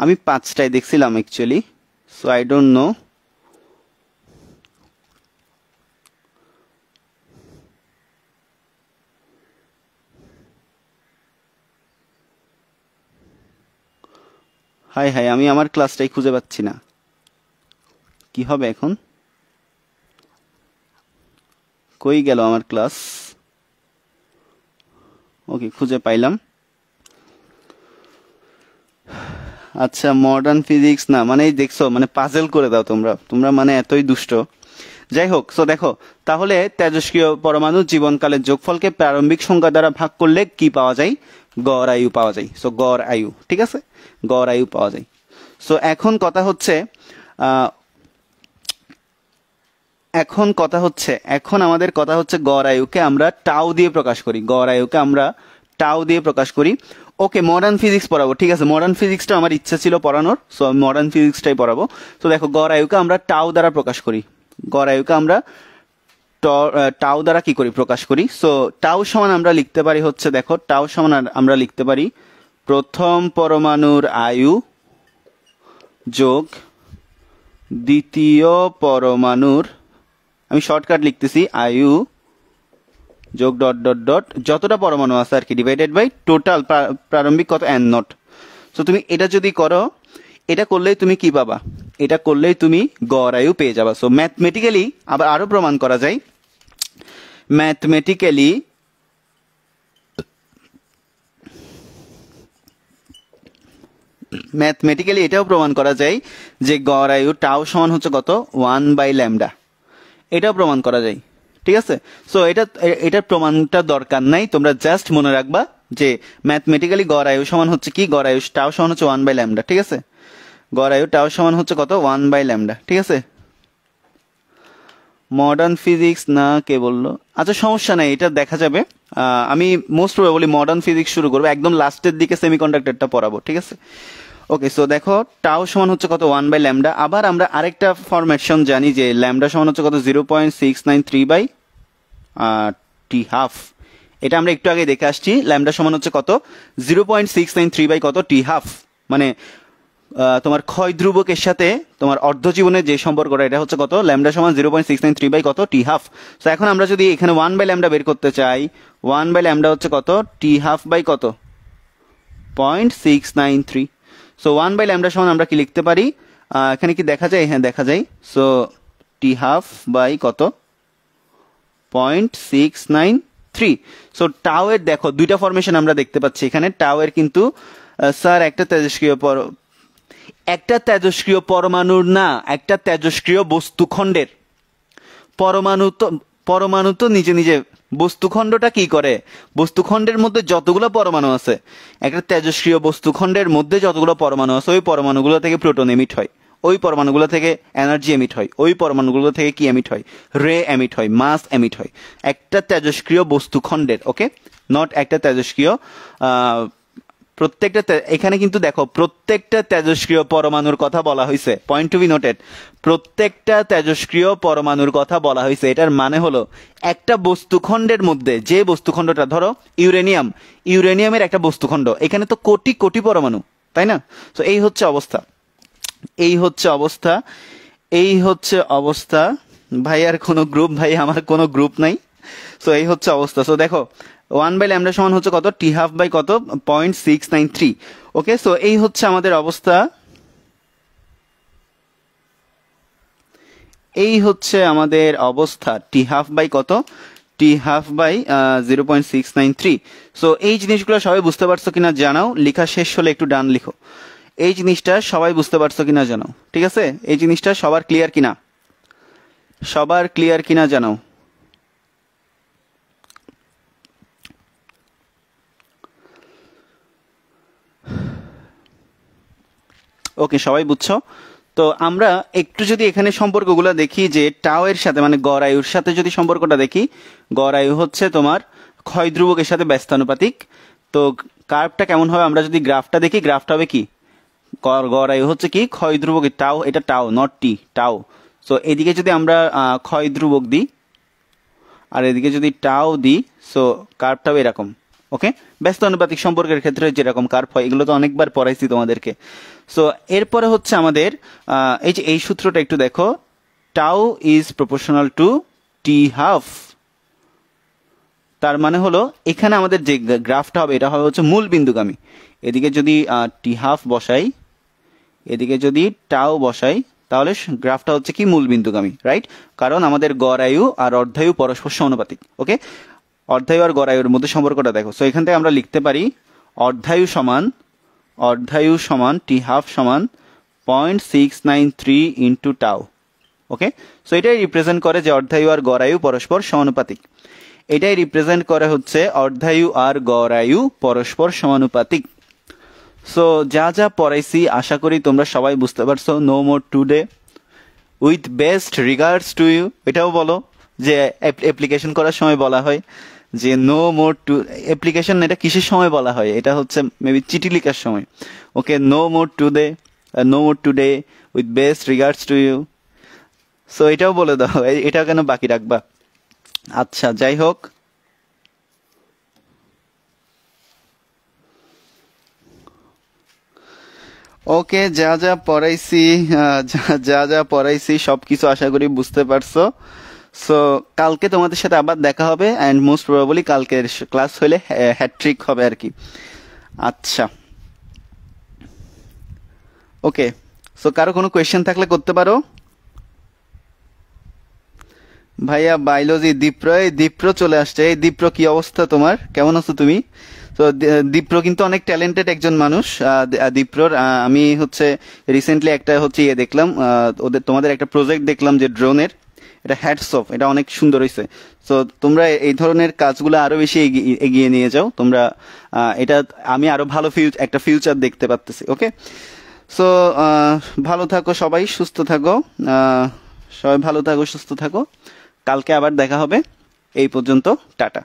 আমি পাঁচটায় দেখছিলাম actually so I don't know hi hi আমি আমার ক্লাসটাই খুঁজে পাচ্ছি না কি হবে এখন কই গেল আমার ক্লাস ওকে খুঁজে পাইলাম আচ্ছা মডার্ন ফিজিক্স না মানে এই দেখছো মানে পাজেল করে দাও তোমরা তোমরা মানে এতই দুষ্ট যাই হোক সো দেখো তাহলে তেজস্ক্রিয় পরমাণু জীবনকালের যোগফলকে প্রারম্ভিক সংখ্যা দ্বারা ভাগ করলে কি পাওয়া যায় গড় আয়ু পাওয়া যায় সো গড় আয়ু ঠিক আছে গড় আয়ু পাওয়া যায় সো এখন কথা হচ্ছে এখন কথা হচ্ছে এখন আমাদের কথা হচ্ছে গড় আয়ুকে আমরা টাও দিয়ে প্রকাশ করি গড় আয়ুকে আমরা টাও দিয়ে প্রকাশ করি ওকে মডার্ন ফিজিক্স পড়াবো ঠিক আছে মডার্ন ফিজিক্সটা আমার ইচ্ছা ছিল পড়ানোর সো আমি মডার্ন ফিজিক্সটাই পড়াবো তো দেখো গড় আয়ুকে আমরা টাও দ্বারা প্রকাশ করি গড় আয়ুকে আমরা টাও দ্বারা কি করি প্রকাশ করি সো টাও সমান আমরা লিখতে পারি হচ্ছে দেখো টাও সমান আমরা লিখতে পারি প্রথম পরমাণুর আয়ু যোগ দ্বিতীয় পরমাণুর আমি শর্টকাট লিখতেছি আয়ু যোগ ডট ডট ডট যতটা পরমাণু আছে আর কি ডিভাইডেড বাই টোটাল প্রারম্ভিক কত অ্যান নট সো তুমি এটা যদি করো এটা করলেই তুমি কি পাবা এটা করলেই তুমি গড় আয়ু পেয়ে যাবা সো ম্যাথমেটিক্যালি আবার আরও প্রমাণ করা যায় ম্যাথমেটিক্যালি ম্যাথমেটিক্যালি এটাও প্রমাণ করা যায় যে গড় আয়ু টাও সমান হচ্ছে কত ওয়ান বাই ল্যামডা এটাও প্রমাণ করা যায় ঠিক আছে সো এটা এটার প্রমাণটা দরকার নাই তোমরা জাস্ট মনে রাখবা যে ম্যাথমেটিক্যালি গড় আয়ু সমান হচ্ছে কি গড় আয়ু টাও সমান হচ্ছে ওয়ান বাই ল্যামডা ঠিক আছে গড় আয়ু টাও সমান হচ্ছে কত ওয়ান বাই ল্যামডা ঠিক আছে মডার্ন ফিজিক্স না কে বললো আচ্ছা সমস্যা নেই এটা দেখা যাবে আমি মোস্ট প্রবলি মডার্ন ফিজিক্স শুরু করবো একদম লাস্টের দিকে সেমি পড়াবো ঠিক আছে ওকে সো দেখো টাও সমান হচ্ছে কত ওয়ান বাই ল্যামডা আবার আমরা আরেকটা ফরম্যাশন জানি যে ল্যামডা সমান হচ্ছে কত zero point six nine three by t half এটা আমরা একটু আগে দেখে আসছি ল্যামডা সমান হচ্ছে কত zero point six nine three by কত টি হাফ মানে তোমার ক্ষয় ধ্রুবকের সাথে তোমার অর্ধজীবনের যে সম্পর্কটা এটা হচ্ছে কত ল্যামডা সমান zero point six nine three by কত টি হাফ সো এখন আমরা যদি এখানে ওয়ান বাই ল্যামডা বের করতে চাই ওয়ান বাই ল্যামডা হচ্ছে কত টি হাফ বাই কত point six nine three so one by lambda সমান আমরা কি লিখতে পারি এখানে কি দেখা যায় হ্যাঁ দেখা যায় সো টি হাফ বাই কত point six nine three so টাওয়ের দেখো দুইটা ফরমেশন আমরা দেখতে পাচ্ছি এখানে টাওয়ের কিন্তু স্যার একটা তেজস্ক্রিয় পর একটা তেজস্ক্রিয় পরমাণুর না একটা তেজস্ক্রিয় বস্তুখণ্ডের পরমাণু তো পরমাণু তো নিজে নিজে বস্তুখণ্ডটা কি করে বস্তুখণ্ডের মধ্যে যতগুলো পরমাণু আছে একটা তেজস্ক্রিয় বস্তুখণ্ডের মধ্যে যতগুলো পরমাণু আছে ওই পরমাণুগুলো থেকে প্রোটন এমিট হয় ওই পরমাণুগুলো থেকে এনার্জি এমিট হয় ওই পরমাণুগুলো থেকে কি এমিট হয় রে এমিট হয় মাস এমিট হয় একটা তেজস্ক্রিয় বস্তুখণ্ডের ওকে নট একটা তেজস্ক্রিয় প্রত্যেকটা এখানে কিন্তু দেখো প্রত্যেকটা তেজস্ক্রিয় পরমাণুর কথা বলা হয়েছে পয়েন্ট টু বি নোটেড প্রত্যেকটা তেজস্ক্রিয় পরমাণুর কথা বলা হয়েছে এটার মানে হলো একটা বস্তুখণ্ডের মধ্যে যে বস্তুখণ্ডটা ধরো ইউরেনিয়াম ইউরেনিয়ামের একটা বস্তুখণ্ড এখানে তো কোটি কোটি পরমাণু তাই না তো এই হচ্ছে অবস্থা এই হচ্ছে অবস্থা এই হচ্ছে অবস্থা ভাই আর কোনো গ্রুপ ভাই আমার কোনো গ্রুপ নাই সো এই হচ্ছে অবস্থা সো দেখো ওয়ান বাই ল্যামডা সমান হচ্ছে কত টি হাফ বাই কত point six nine three okay so এই হচ্ছে আমাদের অবস্থা এই হচ্ছে আমাদের অবস্থা টি হাফ বাই কত t half by zero point six nine three so এই জিনিসগুলো সবাই বুঝতে পারছো কিনা জানাও লেখা শেষ হলে একটু ডান লিখো এই জিনিসটা সবাই বুঝতে পারছো কিনা জানাও ঠিক আছে এই জিনিসটা সবার ক্লিয়ার কিনা সবার ক্লিয়ার কিনা জানাও ওকে সবাই বুঝছো তো আমরা একটু যদি এখানে সম্পর্কগুলো দেখি যে টাও এর সাথে মানে গড়ায়ুর সাথে যদি সম্পর্কটা দেখি গড়ায়ু হচ্ছে তোমার ক্ষয় ধ্রুবকের সাথে ব্যস্তানুপাতিক তো কার্ভটা কেমন হবে আমরা যদি গ্রাফটা দেখি গ্রাফটা হবে কি গড়ায়ু হচ্ছে কি ক্ষয় টাও এটা টাও নট টি টাও সো এদিকে যদি আমরা ক্ষয় ধ্রুবক দিই আর এদিকে যদি টাও দিই সো কার্ভটাও এরকম ওকে ব্যস্ত অনুপাতিক সম্পর্কের ক্ষেত্রে যেরকম কার্ভ হয় এগুলো তো অনেকবার পড়াইছি তোমাদেরকে সো এরপরে হচ্ছে আমাদের এই যে এই সূত্রটা একটু দেখো tau is proportional to t half তার মানে হলো এখানে আমাদের যে গ্রাফটা হবে এটা হবে হচ্ছে মূল বিন্দুগামী এদিকে যদি টি হাফ বসাই এদিকে যদি টাও বসাই তাহলে গ্রাফটা হচ্ছে কি মূল বিন্দুগামী রাইট কারণ আমাদের গড় আয়ু আর অর্ধায়ু পরস্পর সমানুপাতিক ওকে অর্ধায়ু আর গড়ায়ুর মধ্যে সম্পর্কটা দেখো সো এখান থেকে আমরা লিখতে পারি অর্ধায়ু সমান অর্ধায়ু সমান টি হাফ সমান point six nine three into tau okay so এটাই রিপ্রেজেন্ট করে যে অর্ধায়ু আর গড়ায়ু পরস্পর সমানুপাতিক এটাই রিপ্রেজেন্ট করে হচ্ছে অর্ধায়ু আর গড়ায়ু পরস্পর সমানুপাতিক সো যা যা পড়াইছি আশা করি তোমরা সবাই বুঝতে পারছো no more today with best regards to you এটাও বলো যে অ্যাপ্লিকেশন করার সময় বলা হয় যে নো মোর টু অ্যাপ্লিকেশন এটা কিসের সময় বলা হয় এটা হচ্ছে মেবি চিঠি লেখার সময় okay no more today no more today with best regards to you so এটাও বলে দাও এটা কেন বাকি রাখবা আচ্ছা যাই হোক ওকে যা যা পড়াইছি যা যা পড়াইছি সব কিছু আশা করি বুঝতে পারছো সো কালকে তোমাদের সাথে আবার দেখা হবে অ্যান্ড মোস্ট প্রবাবলি কালকের ক্লাস হলে হ্যাট্রিক হবে আর কি আচ্ছা ওকে সো কারো কোনো কোয়েশ্চেন থাকলে করতে পারো ভাইয়া বায়োলজি দীপ্রয় দীপ্র চলে আসছে এই দীপ্র কি অবস্থা তোমার কেমন আছো তুমি তো দীপ্র কিন্তু অনেক ট্যালেন্টেড একজন মানুষ দীপ্রর আমি হচ্ছে রিসেন্টলি একটা হচ্ছে ইয়ে দেখলাম ওদের তোমাদের একটা প্রজেক্ট দেখলাম যে ড্রোনের এটা হ্যাডস অফ এটা অনেক সুন্দর হয়েছে সো তোমরা এই ধরনের কাজগুলো আরও বেশি এগিয়ে নিয়ে যাও তোমরা এটা আমি আরও ভালো ফিউচ একটা ফিউচার দেখতে পাচ্তেছি ওকে সো ভালো থাকো সবাই সুস্থ থাকো সবাই ভালো থাকো সুস্থ থাকো কালকে আবার দেখা হবে এই পর্যন্ত টাটা